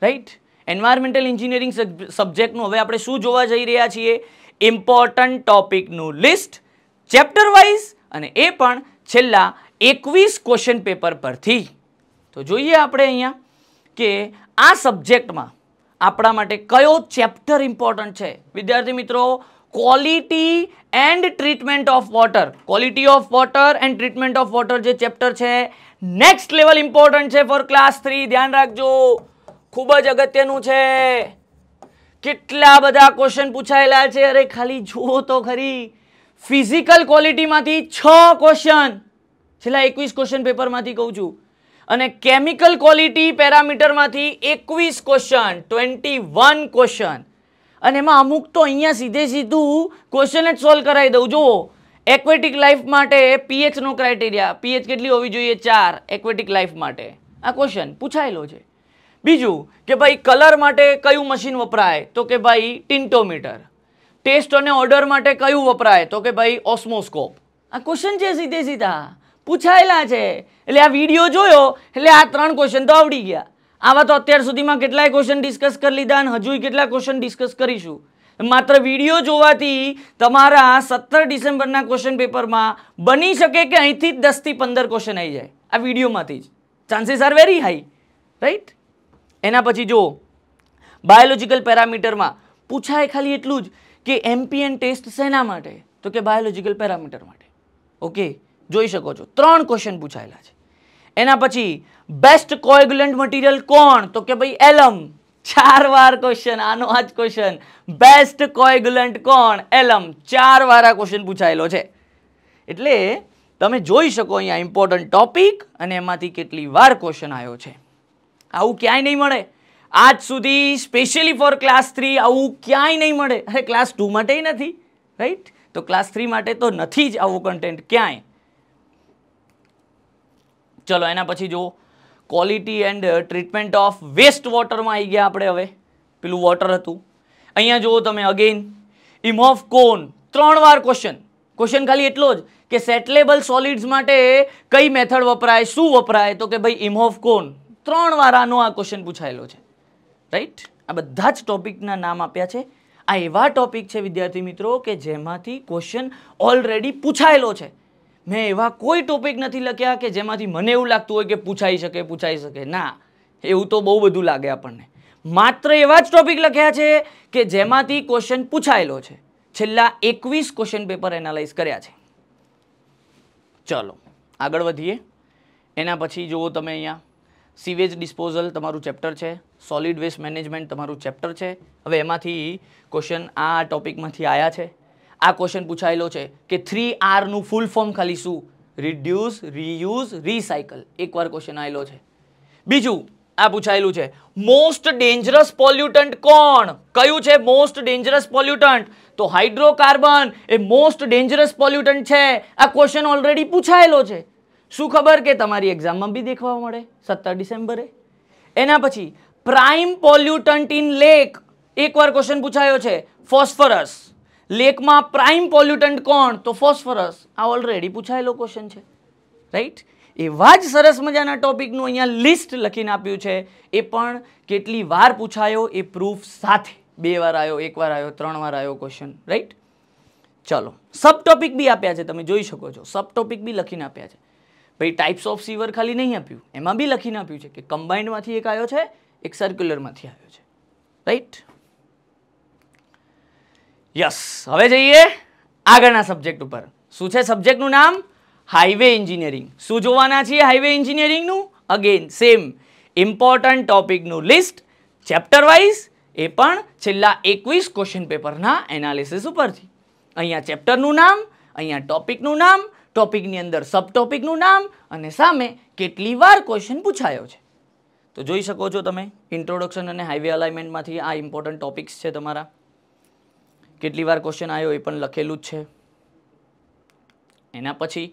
right environmental engineering સબ્જેક્ટનું હવે આપણે શું જોવા જઈ રહ્યા છીએ ઇમ્પોર્ટન્ટ ટોપિકનું લિસ્ટ ચેપ્ટર વાઇઝ અને એ પણ છેલ્લા એકવીસ ક્વેશ્ચન પેપર પરથી તો જોઈએ આપણે અહીંયા કે આ સબ્જેક્ટમાં આપણા માટે કયો ચેપ્ટર ઇમ્પોર્ટન્ટ છે વિદ્યાર્થી મિત્રો quality and treatment of water quality of water and treatment of water જે ચેપ્ટર છે નેક્સ્ટ લેવલ ઇમ્પોર્ટન્ટ છે ફોર ક્લાસ થ્રી ધ્યાન રાખજો ખૂબ જ અગત્યનું છે કેટલા બધા ક્વેશ્ચન પૂછાયેલા છે અરે ખાલી જુઓ તો ખરી ફિઝિકલ ક્વોલિટીમાંથી છ ક્વેશ્ચન છેલ્લા એકવીસ ક્વેશ્ચન પેપરમાંથી કહું છું અને કેમિકલ ક્વોલિટી પેરામીટરમાંથી એકવીસ ક્વેશ્ચન ટ્વેન્ટી વન ક્વેશ્ચન અને એમાં અમુક તો અહીંયા સીધે સીધું ક્વેશ્ચન જ સોલ્વ કરાવી દઉં જુઓ એક્વેટિક લાઈફ માટે પીએચનો ક્રાઇટેરિયા પીએચ કેટલી હોવી જોઈએ ચાર એક્વેટિક લાઈફ માટે આ ક્વેશ્ચન પૂછાયેલો છે બીજું કે ભાઈ કલર માટે કયું મશીન વપરાય તો કે ભાઈ ટિન્ટોમીટર ટેસ્ટ અને ઓર્ડર માટે કયું વપરાય તો કે ભાઈ ઓસ્મોસ્કોપ આ ક્વેશ્ચન છે સીધે સીધા પૂછાયેલા છે એટલે આ વિડીયો જોયો એટલે આ ત્રણ ક્વેશ્ચન તો આવડી ગયા આવા તો અત્યાર સુધીમાં કેટલાય ક્વેશ્ચન ડિસ્કસ કરી લીધા અને હજુ કેટલા ક્વેશ્ચન ડિસ્કસ કરીશું માત્ર વિડીયો જોવાથી તમારા સત્તર ડિસેમ્બરના ક્વેશ્ચન પેપરમાં બની શકે કે અહીંથી જ દસથી પંદર ક્વેશ્ચન આવી જાય આ વિડીયોમાંથી જ chances are very high right એના પછી જો બાયોલોજિકલ પેરામીટરમાં પૂછાય ખાલી એટલું જ કે એમપીએન ટેસ્ટ શેના માટે તો કે બાયોલોજિકલ પેરામીટર માટે ઓકે જોઈ શકો છો ત્રણ ક્વેશ્ચન પૂછાયેલા છે એના પછી બેસ્ટ કોએગ્યુલન્ટ મટીરિયલ કોણ તો કે ભાઈ એલમ ચાર વાર ક્વેશ્ચન આનો આ જ ક્વેશ્ચન બેસ્ટ કોએગ્યુલન્ટ કોણ એલમ ચાર વાર આ ક્વેશ્ચન પૂછાયેલો છે એટલે તમે જોઈ શકો અહીંયા ઇમ્પોર્ટન્ટ ટોપિક અને એમાંથી કેટલી વાર ક્વેશ્ચન આવ્યો છે આવું ક્યાંય નહીં મળે આજ સુધી સ્પેશિયલી ફોર ક્લાસ થ્રી આવું ક્યાંય નહીં મળે અરે ક્લાસ ટુ માટે નથી રાઈટ તો ક્લાસ થ્રી માટે તો નથી જ આવું કન્ટેન્ટ ક્યાંય ચલો એના પછી જુઓ quality and treatment of waste વોટરમાં આવી ગયા આપણે હવે પેલું વોટર હતું અહીંયા જુઓ તમે અગેન ઇમોફ કોન ત્રણ વાર ક્વેશ્ચન ક્વેશ્ચન ખાલી એટલો જ કે સેટલેબલ સોલિડ્સ માટે કઈ મેથડ વપરાય શું વપરાય તો કે ભાઈ ઇમોફ કોન ત્રણ વાર આનો આ ક્વેશ્ચન પૂછાયેલો છે રાઈટ આ બધા જ ટોપિકના નામ આપ્યા છે આ એવા ટોપિક છે વિદ્યાર્થી મિત્રો કે જેમાંથી ક્વેશ્ચન ઓલરેડી પૂછાયેલો છે મેં એવા કોઈ ટોપિક નથી લખ્યા કે જેમાંથી મને એવું લાગતું હોય કે પૂછાઈ શકે પૂછાઈ શકે ના એવું તો બહુ બધું લાગે આપણને માત્ર એવા જ ટોપિક લખ્યા છે કે જેમાંથી ક્વેશ્ચન પૂછાયેલો છે છેલ્લા એકવીસ ક્વેશ્ચન પેપર એનાલાઇઝ કર્યા છે ચલો આગળ વધીએ એના પછી જુઓ તમે અહીંયા સીવેજ ડિસ્પોઝલ તમારું ચેપ્ટર છે સોલિડ વેસ્ટ મેનેજમેન્ટ તમારું ચેપ્ટર છે હવે એમાંથી ક્વેશ્ચન આ ટોપિકમાંથી આવ્યા છે આ ક્વેશ્ચન પૂછાયેલો છે કે થ્રી આરનું ફૂલ ફોર્મ ખાલી શું રિડ્યુસ રીયુઝ રિસાયકલ એકવાર ક્વેશ્ચન આવેલો છે બીજું આ પૂછાયેલું છે મોસ્ટ ડેન્જરસ પોલ્યુટન્ટ કોણ કયું છે મોસ્ટ ડેન્જરસ પોલ્યુટન્ટ તો હાઇડ્રોકાર્બન એ મોસ્ટ ડેન્જરસ પોલ્યુટન્ટ છે આ ક્વેશ્ચન ઓલરેડી પૂછાયેલો છે શું ખબર કે તમારી એક્ઝામમાં બી દેખવા મળે સત્તર ડિસેમ્બરે એના પછી પ્રાઇમ પોલ્યુટન્ટ ઇન લેક એકવાર ક્વેશ્ચન પૂછાયો છે ફોસ્ફરસ લેકમાં પ્રાઇમ પોલ્યુટન્ટ કોણ તો ફોસ્ફરસ આ ઓલરેડી પૂછાયેલો ક્વેશ્ચન છે રાઈટ એવા જ સરસ મજાના ટોપિકનું અહીંયા લિસ્ટ લખીને આપ્યું છે એ પણ કેટલી વાર પૂછાયો એ પ્રૂફ સાથે બે વાર આવ્યો એક વાર આવ્યો ત્રણ વાર આવ્યો ક્વેશ્ચન રાઈટ ચલો સબ ટોપિક બી આપ્યા છે તમે જોઈ શકો છો સબ ટોપિક બી લખીને આપ્યા છે ભાઈ ટાઈપ્સ ઓફ સીવર ખાલી નહીં આપ્યું એમાં બી લખીને આપ્યું છે કે કમ્બાઇન્ડમાંથી એક આવ્યો છે એક સર્ક્યુલરમાંથી આવ્યો છે રાઈટ યસ હવે જઈએ આગળના સબ્જેક્ટ ઉપર શું છે સબ્જેક્ટનું નામ હાઈવે એન્જિનિયરિંગ શું જોવાના છીએ હાઈવે એન્જિનિયરિંગનું અગેન સેમ ઇમ્પોર્ટન્ટ ટોપિકનું લિસ્ટ ચેપ્ટર વાઇઝ એ પણ છેલ્લા એકવીસ ક્વેશ્ચન પેપરના એનાલિસિસ ઉપરથી અહીંયા ચેપ્ટરનું નામ અહીંયા ટોપિકનું નામ ટોપિકની અંદર સબ ટોપિકનું નામ અને સામે કેટલી વાર ક્વેશ્ચન પૂછાયો છે તો જોઈ શકો છો તમે ઇન્ટ્રોડક્શન અને હાઈવે અલાઇમેન્ટમાંથી આ ઇમ્પોર્ટન્ટ ટોપિક્સ છે તમારા કેટલી વાર ક્વેશ્ચન આવ્યો એ પણ લખેલું જ છે એના પછી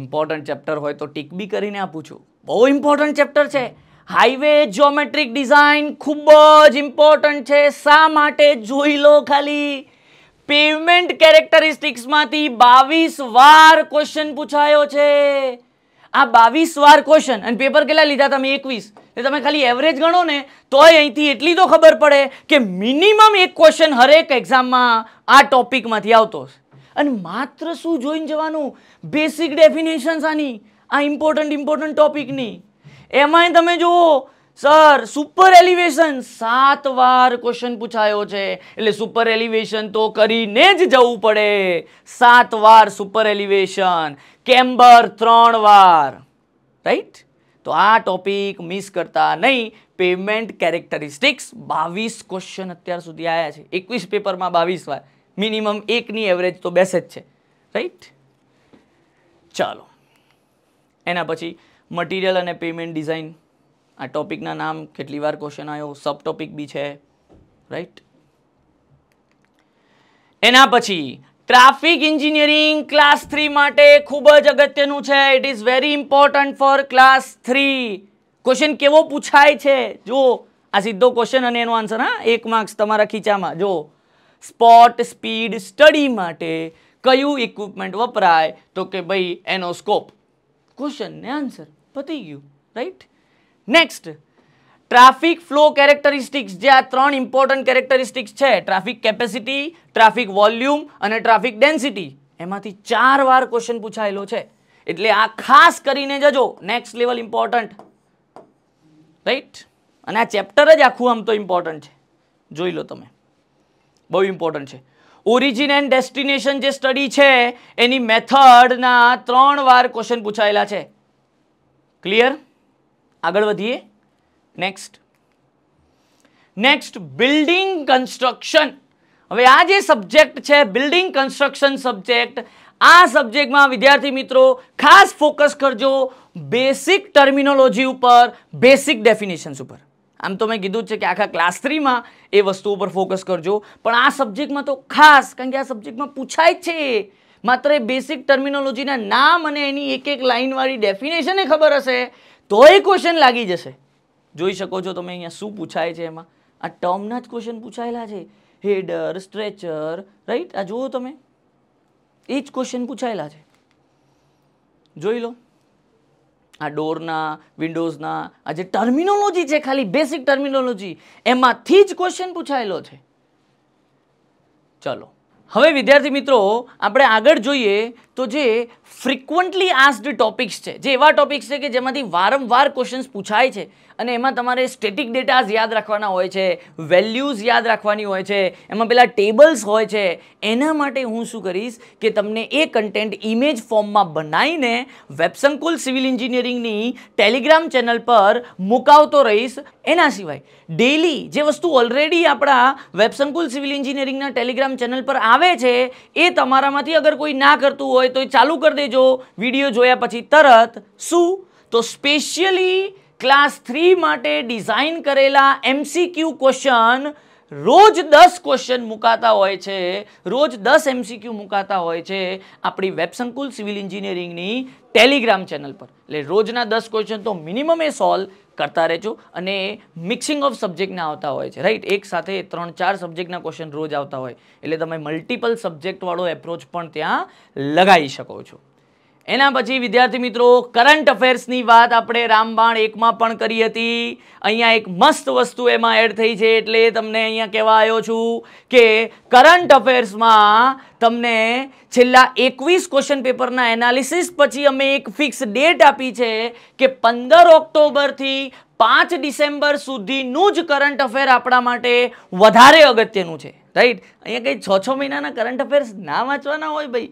ઇમ્પોર્ટન્ટ ચેપ્ટર હોય તો ટીક બી કરીને આપું છું બહુ ઇમ્પોર્ટન્ટ ચેપ્ટર છે હાઈવે જ્યોમેટ્રિક ડિઝાઇન ખૂબ જ ઇમ્પોર્ટન્ટ છે શા માટે જોઈ લો ખાલી પેમેન્ટ કેરેક્ટરિસ્ટિક્સમાંથી બાવીસ વાર ક્વેશ્ચન પૂછાયો છે આ બાવીસ વાર ક્વેશ્ચન અને પેપર કેટલા લીધા તમે એકવીસ એ તમે ખાલી એવરેજ ગણો ને તોય અહીંથી એટલી તો ખબર પડે કે મિનિમમ એક ક્વેશ્ચન હરેક એક્ઝામમાં આ ટોપિકમાંથી આવતો અને માત્ર શું જોઈને જવાનું બેસિક ડેફિનેશન્સ આની આ ઇમ્પોર્ટન્ટ ઇમ્પોર્ટન્ટ ટોપિકની એમાંય તમે જુઓ સર સુપર એલિવેશન સાત વાર ક્વેશ્ચન પૂછાયો છે એટલે સુપર એલિવેશન તો કરીને જ જવું પડે સાત વાર સુપર એલિવેશન કેમ્બર ત્રણ વાર રાઈટ તો આ ટોપિક મિસ કરતા નહીં પેમેન્ટ કેરેક્ટરિસ્ટિક્સ બાવીસ ક્વેશ્ચન અત્યાર સુધી આવ્યા છે એકવીસ પેપરમાં બાવીસ વાર મિનિમમ એકની એવરેજ તો બેસે જ છે રાઈટ ચાલો એના પછી મટીરિયલ અને પેમેન્ટ ડિઝાઇન આ ટોપિકના નામ કેટલી વાર ક્વેશ્ચન આવ્યો સબ ટોપિક બી છે રાઈટ એના પછી ટ્રાફિક એન્જિનિયરિંગ ક્લાસ થ્રી માટે ખૂબ જ અગત્યનું છે it is very important for class three question કેવો પૂછાય છે જો આ સીધો ક્વેશ્ચન અને એનો આન્સર હા એક માર્ક્સ તમારા ખીચામાં જો સ્પોટ સ્પીડ સ્ટડી માટે કયું ઇક્વિપમેન્ટ વપરાય તો કે ભાઈ એનો સ્કોપ ક્વેશ્ચન ને આન્સર પતી ગયું right next traffic flow characteristics જે આ ત્રણ ઇમ્પોર્ટન્ટ કેરેક્ટરિસ્ટિક્સ છે ટ્રાફિક કેપેસિટી ટ્રાફિક વોલ્યુમ અને ટ્રાફિક ડેન્સિટી એમાંથી ચાર વાર ક્વેશ્ચન પૂછાયેલો છે એટલે આ ખાસ કરીને જજો નેક્સ્ટ લેવલ ઇમ્પોર્ટન્ટ રાઈટ અને આ ચેપ્ટર જ આખું આમ તો ઇમ્પોર્ટન્ટ છે જોઈ લો તમે બહુ ઇમ્પોર્ટન્ટ છે ઓરિજિન એન્ડ ડેસ્ટિનેશન જે સ્ટડી છે એની મેથડના ત્રણ વાર ક્વેશ્ચન પૂછાયેલા છે ક્લિયર આગળ વધીએ નેક્સ્ટ નેક્સ્ટ બિલ્ડિંગ કન્સ્ટ્રક્શન હવે આ જે સબ્જેક્ટ છે બિલ્ડિંગ કન્સ્ટ્રક્શન સબ્જેક્ટ આ સબ્જેક્ટમાં વિદ્યાર્થી મિત્રો ખાસ ફોકસ કરજો બેસિક ટર્મિનોલોજી ઉપર બેસિક ડેફિનેશન્સ ઉપર આમ તો મેં કીધું છે કે આખા ક્લાસ થ્રીમાં એ વસ્તુ ઉપર ફોકસ કરજો પણ આ સબ્જેક્ટમાં તો ખાસ કારણ કે આ સબ્જેક્ટમાં પૂછાય છે માત્ર એ બેસિક ટર્મિનોલોજીના નામ અને એની એક એક લાઇનવાળી ડેફિનેશને ખબર હશે તોય ક્વેશ્ચન લાગી જશે જોઈ શકો છો તમે અહીંયા શું પૂછાય છે એમાં આ ટર્મના જ ક્વેશ્ચન પૂછાયેલા છે હેડર સ્ટ્રેચર રાઈટ આ જુઓ તમે એ જ ક્વેશ્ચન પૂછાયેલા છે જોઈ લો આ ડોરના વિન્ડોઝના આ જે ટર્મિનોલોજી છે ખાલી બેસિક ટર્મિનોલોજી એમાંથી જ ક્વેશ્ચન પૂછાયેલો છે ચલો હવે વિદ્યાર્થી મિત્રો આપણે આગળ જોઈએ તો જે ફ્રિકવન્ટલી આસ્ડ ટોપિક્સ છે જે એવા ટોપિક્સ છે કે જેમાંથી વારંવાર ક્વેશ્ચન્સ પૂછાય છે અને એમાં તમારે સ્ટેટિક ડેટાસ યાદ રાખવાના હોય છે વેલ્યુઝ યાદ રાખવાની હોય છે એમાં પેલા ટેબલ્સ હોય છે એના માટે હું શું કરીશ કે તમને એ કન્ટેન્ટ ઇમેજ ફોર્મમાં બનાવીને વેબસંકુલ સિવિલ એન્જિનિયરિંગની ટેલિગ્રામ ચેનલ પર મુકાવતો રહીશ એના સિવાય ડેલી જે વસ્તુ ઓલરેડી આપણા વેબસંકુલ સિવિલ એન્જિનિયરિંગના ટેલિગ્રામ ચેનલ પર આવે છે એ તમારામાંથી અગર કોઈ ના કરતું હોય તો એ ચાલુ કરી દેજો વિડીયો જોયા પછી તરત શું તો સ્પેશિયલી ક્લાસ થ્રી માટે ડિઝાઇન કરેલા એમસીક્યુ ક્વેશ્ચન રોજ દસ ક્વેશ્ચન મુકાતા હોય છે રોજ દસ એમસીક્યુ મુકાતા હોય છે આપણી વેબસંકુલ સિવિલ એન્જિનિયરિંગની ટેલિગ્રામ ચેનલ પર એટલે રોજના દસ ક્વેશ્ચન તો મિનિમમ એ સોલ્વ કરતા રહેજો અને મિક્સિંગ ઓફ સબ્જેક્ટના આવતા હોય છે રાઈટ એક સાથે ત્રણ ચાર સબ્જેક્ટના ક્વેશ્ચન રોજ આવતા હોય એટલે તમે મલ્ટિપલ સબ્જેક્ટવાળો એપ્રોચ પણ ત્યાં લગાવી શકો છો એના પછી વિદ્યાર્થી મિત્રો કરંટ અફેર્સની વાત આપણે રામબાણ એકમાં પણ કરી હતી અહીંયા એક મસ્ત વસ્તુ એમાં એડ થઈ છે એટલે તમને અહીંયા કહેવા આવ્યો છું કે કરંટ અફેર્સમાં તમને છેલ્લા એકવીસ ક્વેશ્ચન પેપરના એનાલિસિસ પછી અમે એક ફિક્સ ડેટ આપી છે કે પંદર ઓક્ટોબરથી પાંચ ડિસેમ્બર સુધીનું જ કરંટ અફેર આપણા માટે વધારે અગત્યનું છે રાઈટ અહીંયા કંઈ છ છ મહિનાના કરંટ અફેર્સ ના વાંચવાના હોય ભાઈ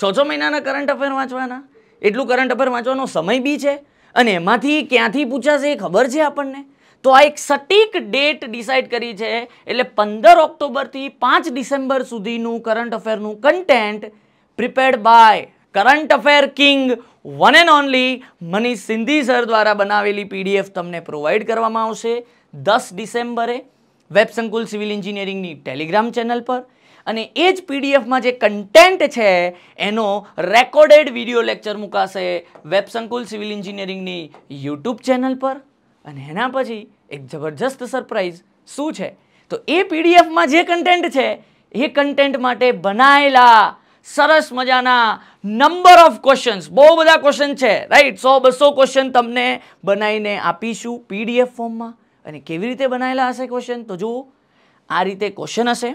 છ છ મહિનાના કરંટ અફેર વાંચવાના એટલું કરંટ અફેર વાંચવાનો સમય બી છે અને એમાંથી ક્યાંથી પૂછાશે એ ખબર છે આપણને તો આ એક સટીક ડેટ ડિસાઇડ કરી છે એટલે પંદર ઓક્ટોબરથી પાંચ ડિસેમ્બર સુધીનું કરંટ અફેરનું content prepared by current affair king one and only Manish Sindhi sir દ્વારા બનાવેલી પીડીએફ તમને પ્રોવાઈડ કરવામાં આવશે દસ ડિસેમ્બરે વેબ સંકુલ સિવિલ એન્જિનિયરિંગની ટેલિગ્રામ ચેનલ પર અને એ જ પીડીએફમાં જે કન્ટેન્ટ છે એનો રેકોર્ડેડ વિડીયો લેક્ચર મુકાશે વેબસંકુલ સિવિલ એન્જિનિયરિંગની યુટ્યુબ ચેનલ પર અને એના પછી એક જબરજસ્ત સરપ્રાઇઝ શું છે તો એ પીડીએફમાં જે કન્ટેન્ટ છે એ કન્ટેન્ટ માટે બનાયેલા સરસ મજાના નંબર ઓફ ક્વેશ્ચન્સ બહુ બધા ક્વેશ્ચન છે રાઈટ સો બસો ક્વેશ્ચન તમને બનાવીને આપીશું પીડીએફ ફોર્મમાં અને કેવી રીતે બનાવેલા હશે ક્વેશ્ચન તો જુઓ આ રીતે ક્વેશ્ચન હશે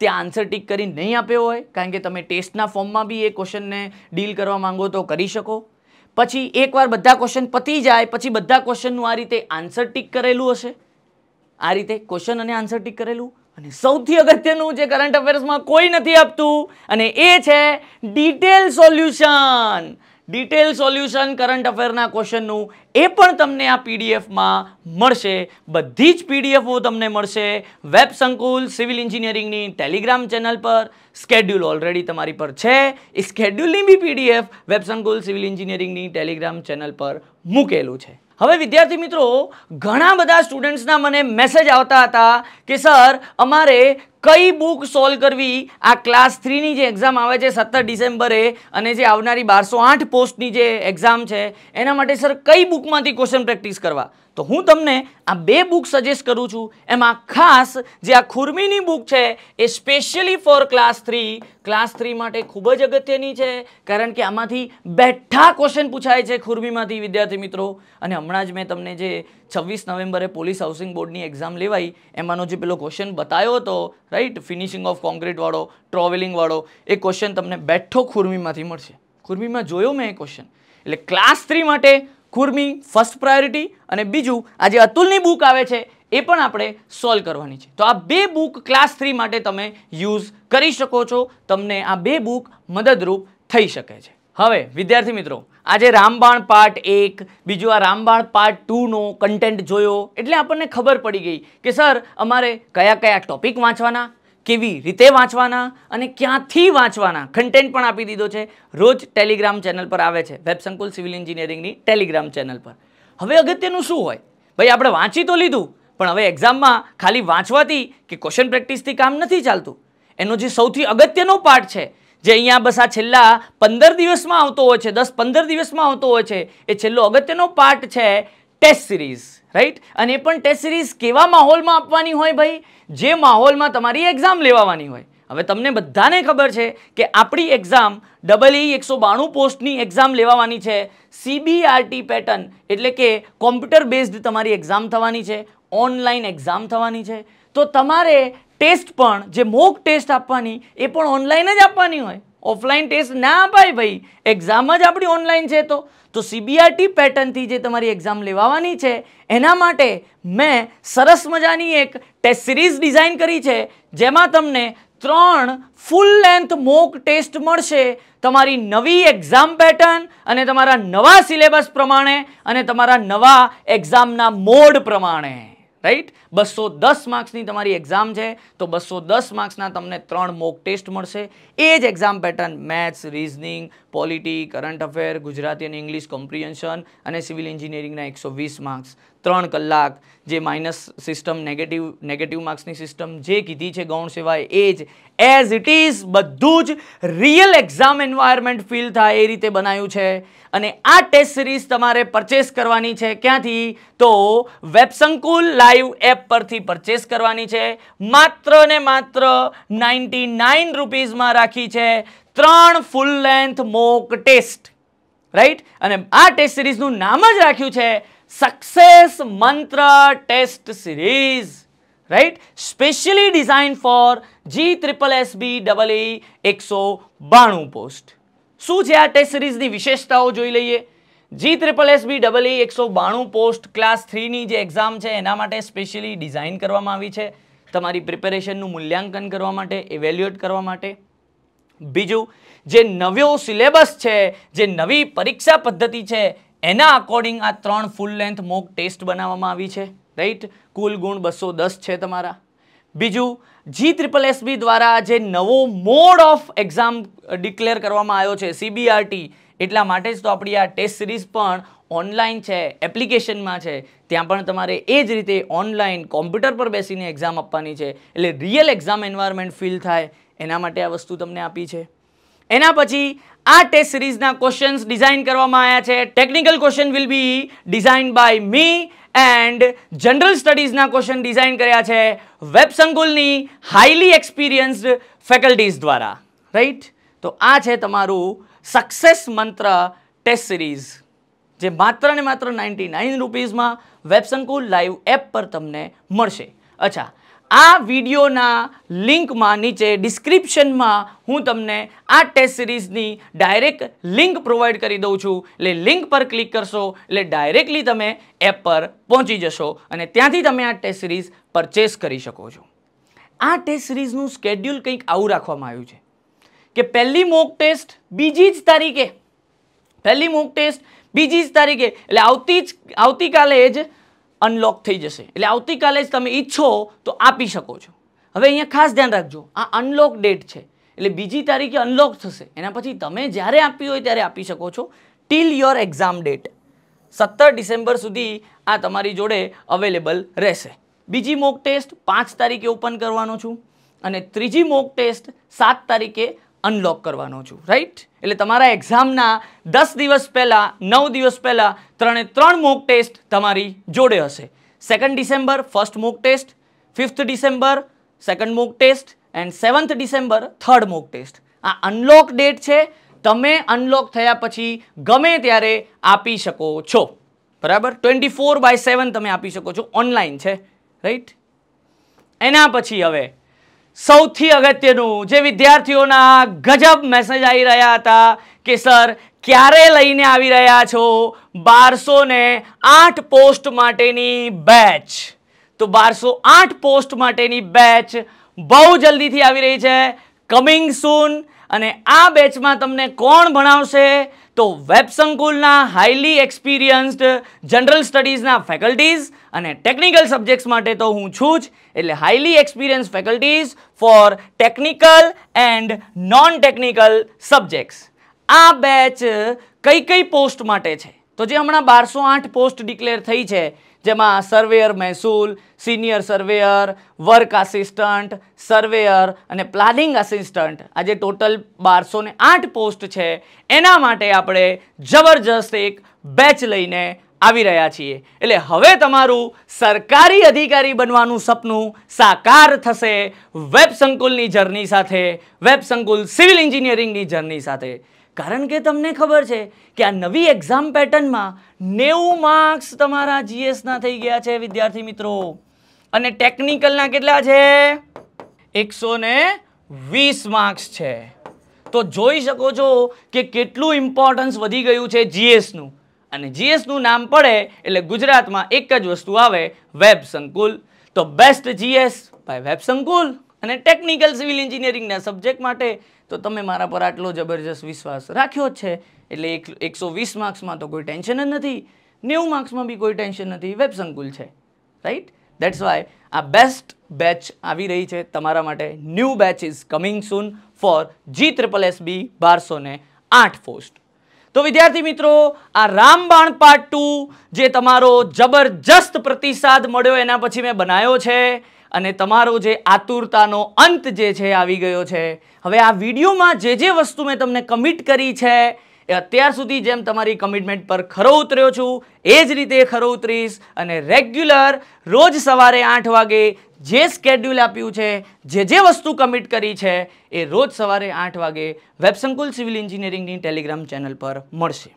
તે આન્સર ટીક કરી નહીં આપ્યો હોય કારણ કે તમે ટેસ્ટના ફોર્મમાં બી એ ક્વેશ્ચનને ડીલ કરવા માંગો તો કરી શકો પછી એકવાર બધા ક્વેશ્ચન પતી જાય પછી બધા ક્વેશ્ચનનું આ રીતે આન્સર ટીક કરેલું હશે આ રીતે ક્વેશ્ચન અને આન્સર ટીક કરેલું અને સૌથી અગત્યનું જે કરંટ અફેર્સમાં કોઈ નથી આપતું અને એ છે detail solution detail solution current અફેરના ક્વેશ્ચનનું એ પણ તમને આ પીડીએફમાં મળશે બધી જ પીડીએફઓ તમને મળશે વેબ સંકુલ સિવિલ એન્જિનિયરિંગની ટેલિગ્રામ ચેનલ પર સ્કેડ્યુલ ઓલરેડી તમારી પર છે એ સ્કેડ્યુલની બી પીડીએફ વેબ સંકુલ સિવિલ એન્જિનિયરિંગની ટેલિગ્રામ ચેનલ પર મૂકેલું છે હવે વિદ્યાર્થી મિત્રો ઘણા બધા સ્ટુડન્ટ્સના મને મેસેજ આવતા હતા કે સર અમારે કઈ બુક સોલ્વ કરવી આ ક્લાસ થ્રીની જે એક્ઝામ આવે છે સત્તર ડિસેમ્બરે અને જે આવનારી બારસો આઠ પોસ્ટની જે એક્ઝામ છે એના માટે સર કઈ બુકમાંથી ક્વેશ્ચન પ્રેક્ટિસ કરવા તો હું તમને આ બે બુક સજેસ્ટ કરું છું એમાં ખાસ જે આ ખુરમીની બુક છે એ specially for class three class three માટે ખૂબ જ અગત્યની છે કારણ કે આમાંથી બેઠા ક્વેશ્ચન પૂછાય છે ખુરમીમાંથી વિદ્યાર્થી મિત્રો અને હમણાં જ મેં તમને જે છવ્વીસ નવેમ્બરે પોલીસ હાઉસિંગ બોર્ડની એક્ઝામ લેવાઈ એમાંનો જે પેલો ક્વેશ્ચન બતાવ્યો હતો રાઈટ ફિનિશિંગ ઓફ કોન્ક્રીટવાળો ટ્રોવેલિંગવાળો એ ક્વેશ્ચન તમને બેઠો ખુરમીમાંથી મળશે ખુરમીમાં જોયો મેં એ ક્વેશ્ચન એટલે ક્લાસ થ્રી માટે ખુરમી ફર્સ્ટ પ્રાયોરિટી અને બીજું આ જે અતુલની બુક આવે છે એ પણ આપણે સોલ્વ કરવાની છે તો આ બે બુક ક્લાસ થ્રી માટે તમે યુઝ કરી શકો છો તમને આ બે બુક મદદરૂપ થઈ શકે છે હવે વિદ્યાર્થી મિત્રો આજે રામબાણ પાર્ટ એક બીજું આ રામબાણ પાર્ટ ટુનો કન્ટેન્ટ જોયો એટલે આપણને ખબર પડી ગઈ કે સર અમારે કયા કયા ટોપિક વાંચવાના કેવી રીતે વાંચવાના અને ક્યાંથી વાંચવાના કન્ટેન્ટ પણ આપી દીધો છે રોજ ટેલિગ્રામ ચેનલ પર આવે છે વેબ સંકુલ સિવિલ એન્જિનિયરિંગની ટેલિગ્રામ ચેનલ પર હવે અગત્યનું શું હોય ભાઈ આપણે વાંચી તો લીધું પણ હવે એક્ઝામમાં ખાલી વાંચવાથી કે ક્વેશ્ચન પ્રેક્ટિસથી કામ નથી ચાલતું એનો જે સૌથી અગત્યનો પાર્ટ છે જે અહીંયા બસ આ છેલ્લા પંદર દિવસમાં આવતો હોય છે દસ પંદર દિવસમાં આવતો હોય છે એ છેલ્લો અગત્યનો પાર્ટ છે ટેસ્ટ સિરીઝ રાઈટ અને એ પણ ટેસ્ટ સિરીઝ કેવા માહોલમાં આપવાની હોય ભાઈ જે માહોલમાં તમારી એક્ઝામ લેવાની હોય હવે તમને બધાને ખબર છે કે આપણી એક્ઝામ ડબલ ઈ એકસો બાણું પોસ્ટની એક્ઝામ લેવાની છે સીબીઆરટી પેટર્ન e એટલે કે કોમ્પ્યુટર બેઝડ તમારી એક્ઝામ થવાની છે ઓનલાઈન એક્ઝામ થવાની છે તો તમારે ટેસ્ટ પણ જે મોક ટેસ્ટ આપવાની એ પણ ઓનલાઈન જ આપવાની હોય ઓફલાઈન ટેસ્ટ ના અપાય ભાઈ એક્ઝામ જ આપણી ઓનલાઈન છે તો તો સીબીઆરટી પેટર્નથી જે તમારી એક્ઝામ લેવાની છે એના માટે મેં સરસ મજાની એક ટેસ્ટ સિરીઝ ડિઝાઇન કરી છે જેમાં તમને ત્રણ ફૂલ લેન્થ મોક ટેસ્ટ મળશે તમારી નવી એક્ઝામ પેટર્ન અને તમારા નવા સિલેબસ પ્રમાણે અને તમારા નવા એક્ઝામના મોડ પ્રમાણે રાઈટ બસો દસ માર્ક્સની તમારી એક્ઝામ છે તો બસો દસ માર્ક્સના તમને ત્રણ મોક ટેસ્ટ મળશે એ જ exam pattern maths reasoning polity current affair Gujarati અને ઇંગ્લિશ કોમ્પ્રિહેન્શન અને સિવિલ એન્જિનિયરિંગના એકસો વીસ માર્ક્સ ત્રણ કલાક જે માઇનસ સિસ્ટમ નેગેટિવ નેગેટિવ માર્ક્સની સિસ્ટમ જે કીધી છે ગૌણ સિવાય એ જ એઝ ઇટ ઇઝ બધું જ રિયલ એક્ઝામ એન્વાયરમેન્ટ ફીલ થાય એ રીતે બનાવ્યું છે અને આ ટેસ્ટ સિરીઝ તમારે પરચેસ કરવાની છે ક્યાંથી તો વેબસંકુલ લાઈવ એપ પરથી પરચેસ કરવાની છે માત્ર ને માત્ર નાઇન્ટી નાઇન રૂપીઝમાં રાખી છે ત્રણ full length mock test right અને આ ટેસ્ટ સિરીઝનું નામ જ રાખ્યું છે success mantra test series right specially designed for g triple s double double એકસો બાણું પોસ્ટ શું છે આ ટેસ્ટ સિરીઝની વિશેષતાઓ જોઈ લઈએ G triple S B double E એકસો બાણું પોસ્ટ ક્લાસ થ્રીની જે એક્ઝામ છે એના માટે સ્પેશિયલી ડિઝાઇન કરવામાં આવી છે તમારી પ્રિપેરેશનનું મૂલ્યાંકન કરવા માટે એવેલ્યુએટ કરવા માટે બીજું જે નવ્યો સિલેબસ છે જે નવી પરીક્ષા પદ્ધતિ છે એના અકોર્ડિંગ આ ત્રણ ફૂલ લેન્થ મોક ટેસ્ટ બનાવવામાં આવી છે રાઈટ કુલ ગુણ બસો દસ છે તમારા બીજું જી ત્રિપલ એસબી દ્વારા જે નવો મોડ ઓફ એક્ઝામ ડિક્લેર કરવામાં આવ્યો છે સીબીઆરટી એટલા માટે જ તો આપણી આ ટેસ્ટ સિરીઝ પણ ઓનલાઈન છે એપ્લિકેશનમાં છે ત્યાં પણ તમારે એ જ રીતે ઓનલાઈન કોમ્પ્યુટર પર બેસીને એક્ઝામ આપવાની છે એટલે રિયલ એક્ઝામ એન્વાયરમેન્ટ ફીલ થાય એના માટે આ વસ્તુ તમને આપી છે એના પછી આ ટેસ્ટ સિરીઝના ક્વેશ્ચન્સ ડિઝાઇન કરવામાં આવ્યા છે technical question will be design by me and general સ્ટડીઝના ક્વેશ્ચન ડિઝાઇન કર્યા છે વેબ સંકુલની હાઈલી એક્સપિરિયન્સ્ડ ફેકલ્ટીઝ દ્વારા રાઈટ તો આ છે તમારું સક્સેસ મંત્ર ટેસ્ટ સિરીઝ જે માત્ર ને માત્ર નાઇન્ટી નાઇન રૂપીઝમાં વેબ સંકુલ લાઈવ એપ પર તમને મળશે અચ્છા આ વિડીયોના લિંકમાં નીચે ડિસ્ક્રિપ્શનમાં હું તમને આ ટેસ્ટ સિરીઝની ડાયરેક્ટ લિંક પ્રોવાઈડ કરી દઉં છું એટલે લિંક પર ક્લિક કરશો એટલે ડાયરેક્ટલી તમે એપ પર પહોંચી જશો અને ત્યાંથી તમે આ ટેસ્ટ સિરીઝ પરચેસ કરી શકો છો આ ટેસ્ટ સિરીઝનું સ્કેડ્યુલ કંઈક આવું રાખવામાં આવ્યું છે કે પહેલી મોક ટેસ્ટ બીજી જ તારીખે પહેલી મોક ટેસ્ટ બીજી જ તારીખે એટલે આવતી જ આવતીકાલે જ અનલોક થઈ જશે એટલે આવતીકાલે જ તમે ઈચ્છો તો આપી શકો છો હવે અહીંયા ખાસ ધ્યાન રાખજો આ અનલોક ડેટ છે એટલે બીજી તારીખે અનલોક થશે એના પછી તમે જ્યારે આપી હોય ત્યારે આપી શકો છો ટીલ યોર એક્ઝામ ડેટ સત્તર ડિસેમ્બર સુધી આ તમારી જોડે અવેલેબલ રહેશે બીજી મોક ટેસ્ટ પાંચ તારીખે ઓપન કરવાનો છું અને ત્રીજી મોક ટેસ્ટ સાત તારીખે અનલોક કરવાનો છું રાઈટ એટલે તમારા એક્ઝામના દસ દિવસ પહેલાં નવ દિવસ પહેલાં ત્રણે ત્રણ મોક ટેસ્ટ તમારી જોડે હશે second December first mock test fifth December second mock test and seventh December third mock test આ અનલોક ડેટ છે તમે અનલોક થયા પછી ગમે ત્યારે આપી શકો છો બરાબર ટ્વેન્ટી ફોર બાય સેવન તમે આપી શકો છો ઓનલાઈન છે રાઈટ એના પછી હવે સૌથી અગત્યનું જે વિદ્યાર્થીઓના ગજબ મેસેજ આવી રહ્યા હતા કે સર ક્યારે લઈને આવી રહ્યા છો બારસો ને આઠ પોસ્ટ માટેની બેચ તો બારસો આઠ પોસ્ટ માટેની બેચ બહુ જલ્દીથી આવી રહી છે કમિંગ સૂન અને આ બેચમાં તમને કોણ ભણાવશે તો વેબ સંકુલના હાઈલી એક્સપિરિયન્સ્ડ જનરલ સ્ટડીઝના ફેકલ્ટીઝ અને ટેકનિકલ સબ્જેક્ટ્સ માટે તો હું છું જ એટલે highly experience faculties for technical and non technical subjects આ બેચ કઈ કઈ પોસ્ટ માટે છે તો જે હમણાં બારસો આઠ પોસ્ટ ડિક્લેર થઈ છે જેમાં સર્વેયર મહેસૂલ senior surveyor work assistant surveyor અને પ્લાનિંગ આસિસ્ટન્ટ આજે ટોટલ બારસો ને આઠ પોસ્ટ છે એના માટે આપણે જબરજસ્ત એક બેચ લઈને આવી રહ્યા છીએ એટલે હવે તમારું સરકારી અધિકારી બનવાનું સપનું સાકાર થશે વેબ સંકુલની જર્ની સાથે વેબ સંકુલ સિવિલ એન્જિનિયરિંગની જર્ની સાથે કારણ કે તમને ખબર છે કે આ નવી એક્ઝામ પેટર્નમાં નેવું માર્ક્સ તમારા જીએસના થઈ ગયા છે વિદ્યાર્થી મિત્રો અને ટેકનિકલના કેટલા છે એકસો વીસ માર્ક્સ છે તો જોઈ શકો છો કે કેટલું ઇમ્પોર્ટન્સ વધી ગયું છે જીએસનું અને જીએસનું નામ પડે એટલે ગુજરાતમાં એક જ વસ્તુ આવે વેબ સંકુલ તો બેસ્ટ જીએસ બાય વેબ સંકુલ અને ટેકનિકલ સિવિલ એન્જિનિયરિંગના સબ્જેક્ટ માટે તો તમે મારા પર આટલો જબરજસ્ત વિશ્વાસ રાખ્યો જ છે એટલે એક એકસો વીસ માર્ક્સમાં તો કોઈ ટેન્શન જ નથી નેવું માર્ક્સમાં બી કોઈ ટેન્શન નથી વેબ સંકુલ છે રાઈટ દેટ્સ વાય આ બેસ્ટ બેચ આવી રહી છે તમારા માટે new batch is coming soon for G triple S B બારસો ને આઠ પોસ્ટ તો વિદ્યાર્થી મિત્રો આ રામબાણ પાર્ટ ટુ જે તમારો જબરજસ્ત પ્રતિસાદ મળ્યો એના પછી મેં બનાવ્યો છે અને તમારો જે આતુરતાનો અંત જે છે આવી ગયો છે હવે આ વિડીયોમાં જે જે વસ્તુ મેં તમને કમિટ કરી છે એ અત્યાર સુધી જેમ તમારી કમિટમેન્ટ પર ખરો ઉતર્યો છું એ જ રીતે ખરો ઉતરીશ અને રેગ્યુલર રોજ સવારે આઠ વાગે જે સ્કેડ્યુલ આપ્યું છે જે જે વસ્તુ કમિટ કરી છે એ રોજ સવારે આઠ વાગે વેબસંકુલ સિવિલ એન્જિનિયરિંગની ટેલિગ્રામ ચેનલ પર મળશે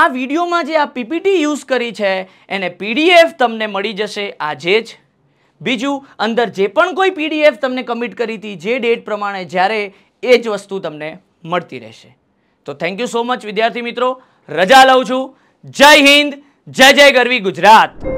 આ વિડીયોમાં જે આ પીપીટી યુઝ કરી છે એને પીડીએફ તમને મળી જશે આજે જ બીજું અંદર જે પણ કોઈ પીડીએફ તમને કમિટ કરી હતી જે ડેટ પ્રમાણે જ્યારે એ જ વસ્તુ તમને મળતી રહેશે તો થેન્ક યુ સો મચ વિદ્યાર્થી મિત્રો રજા લઉં છું જય હિન્દ જય જય ગરવી ગુજરાત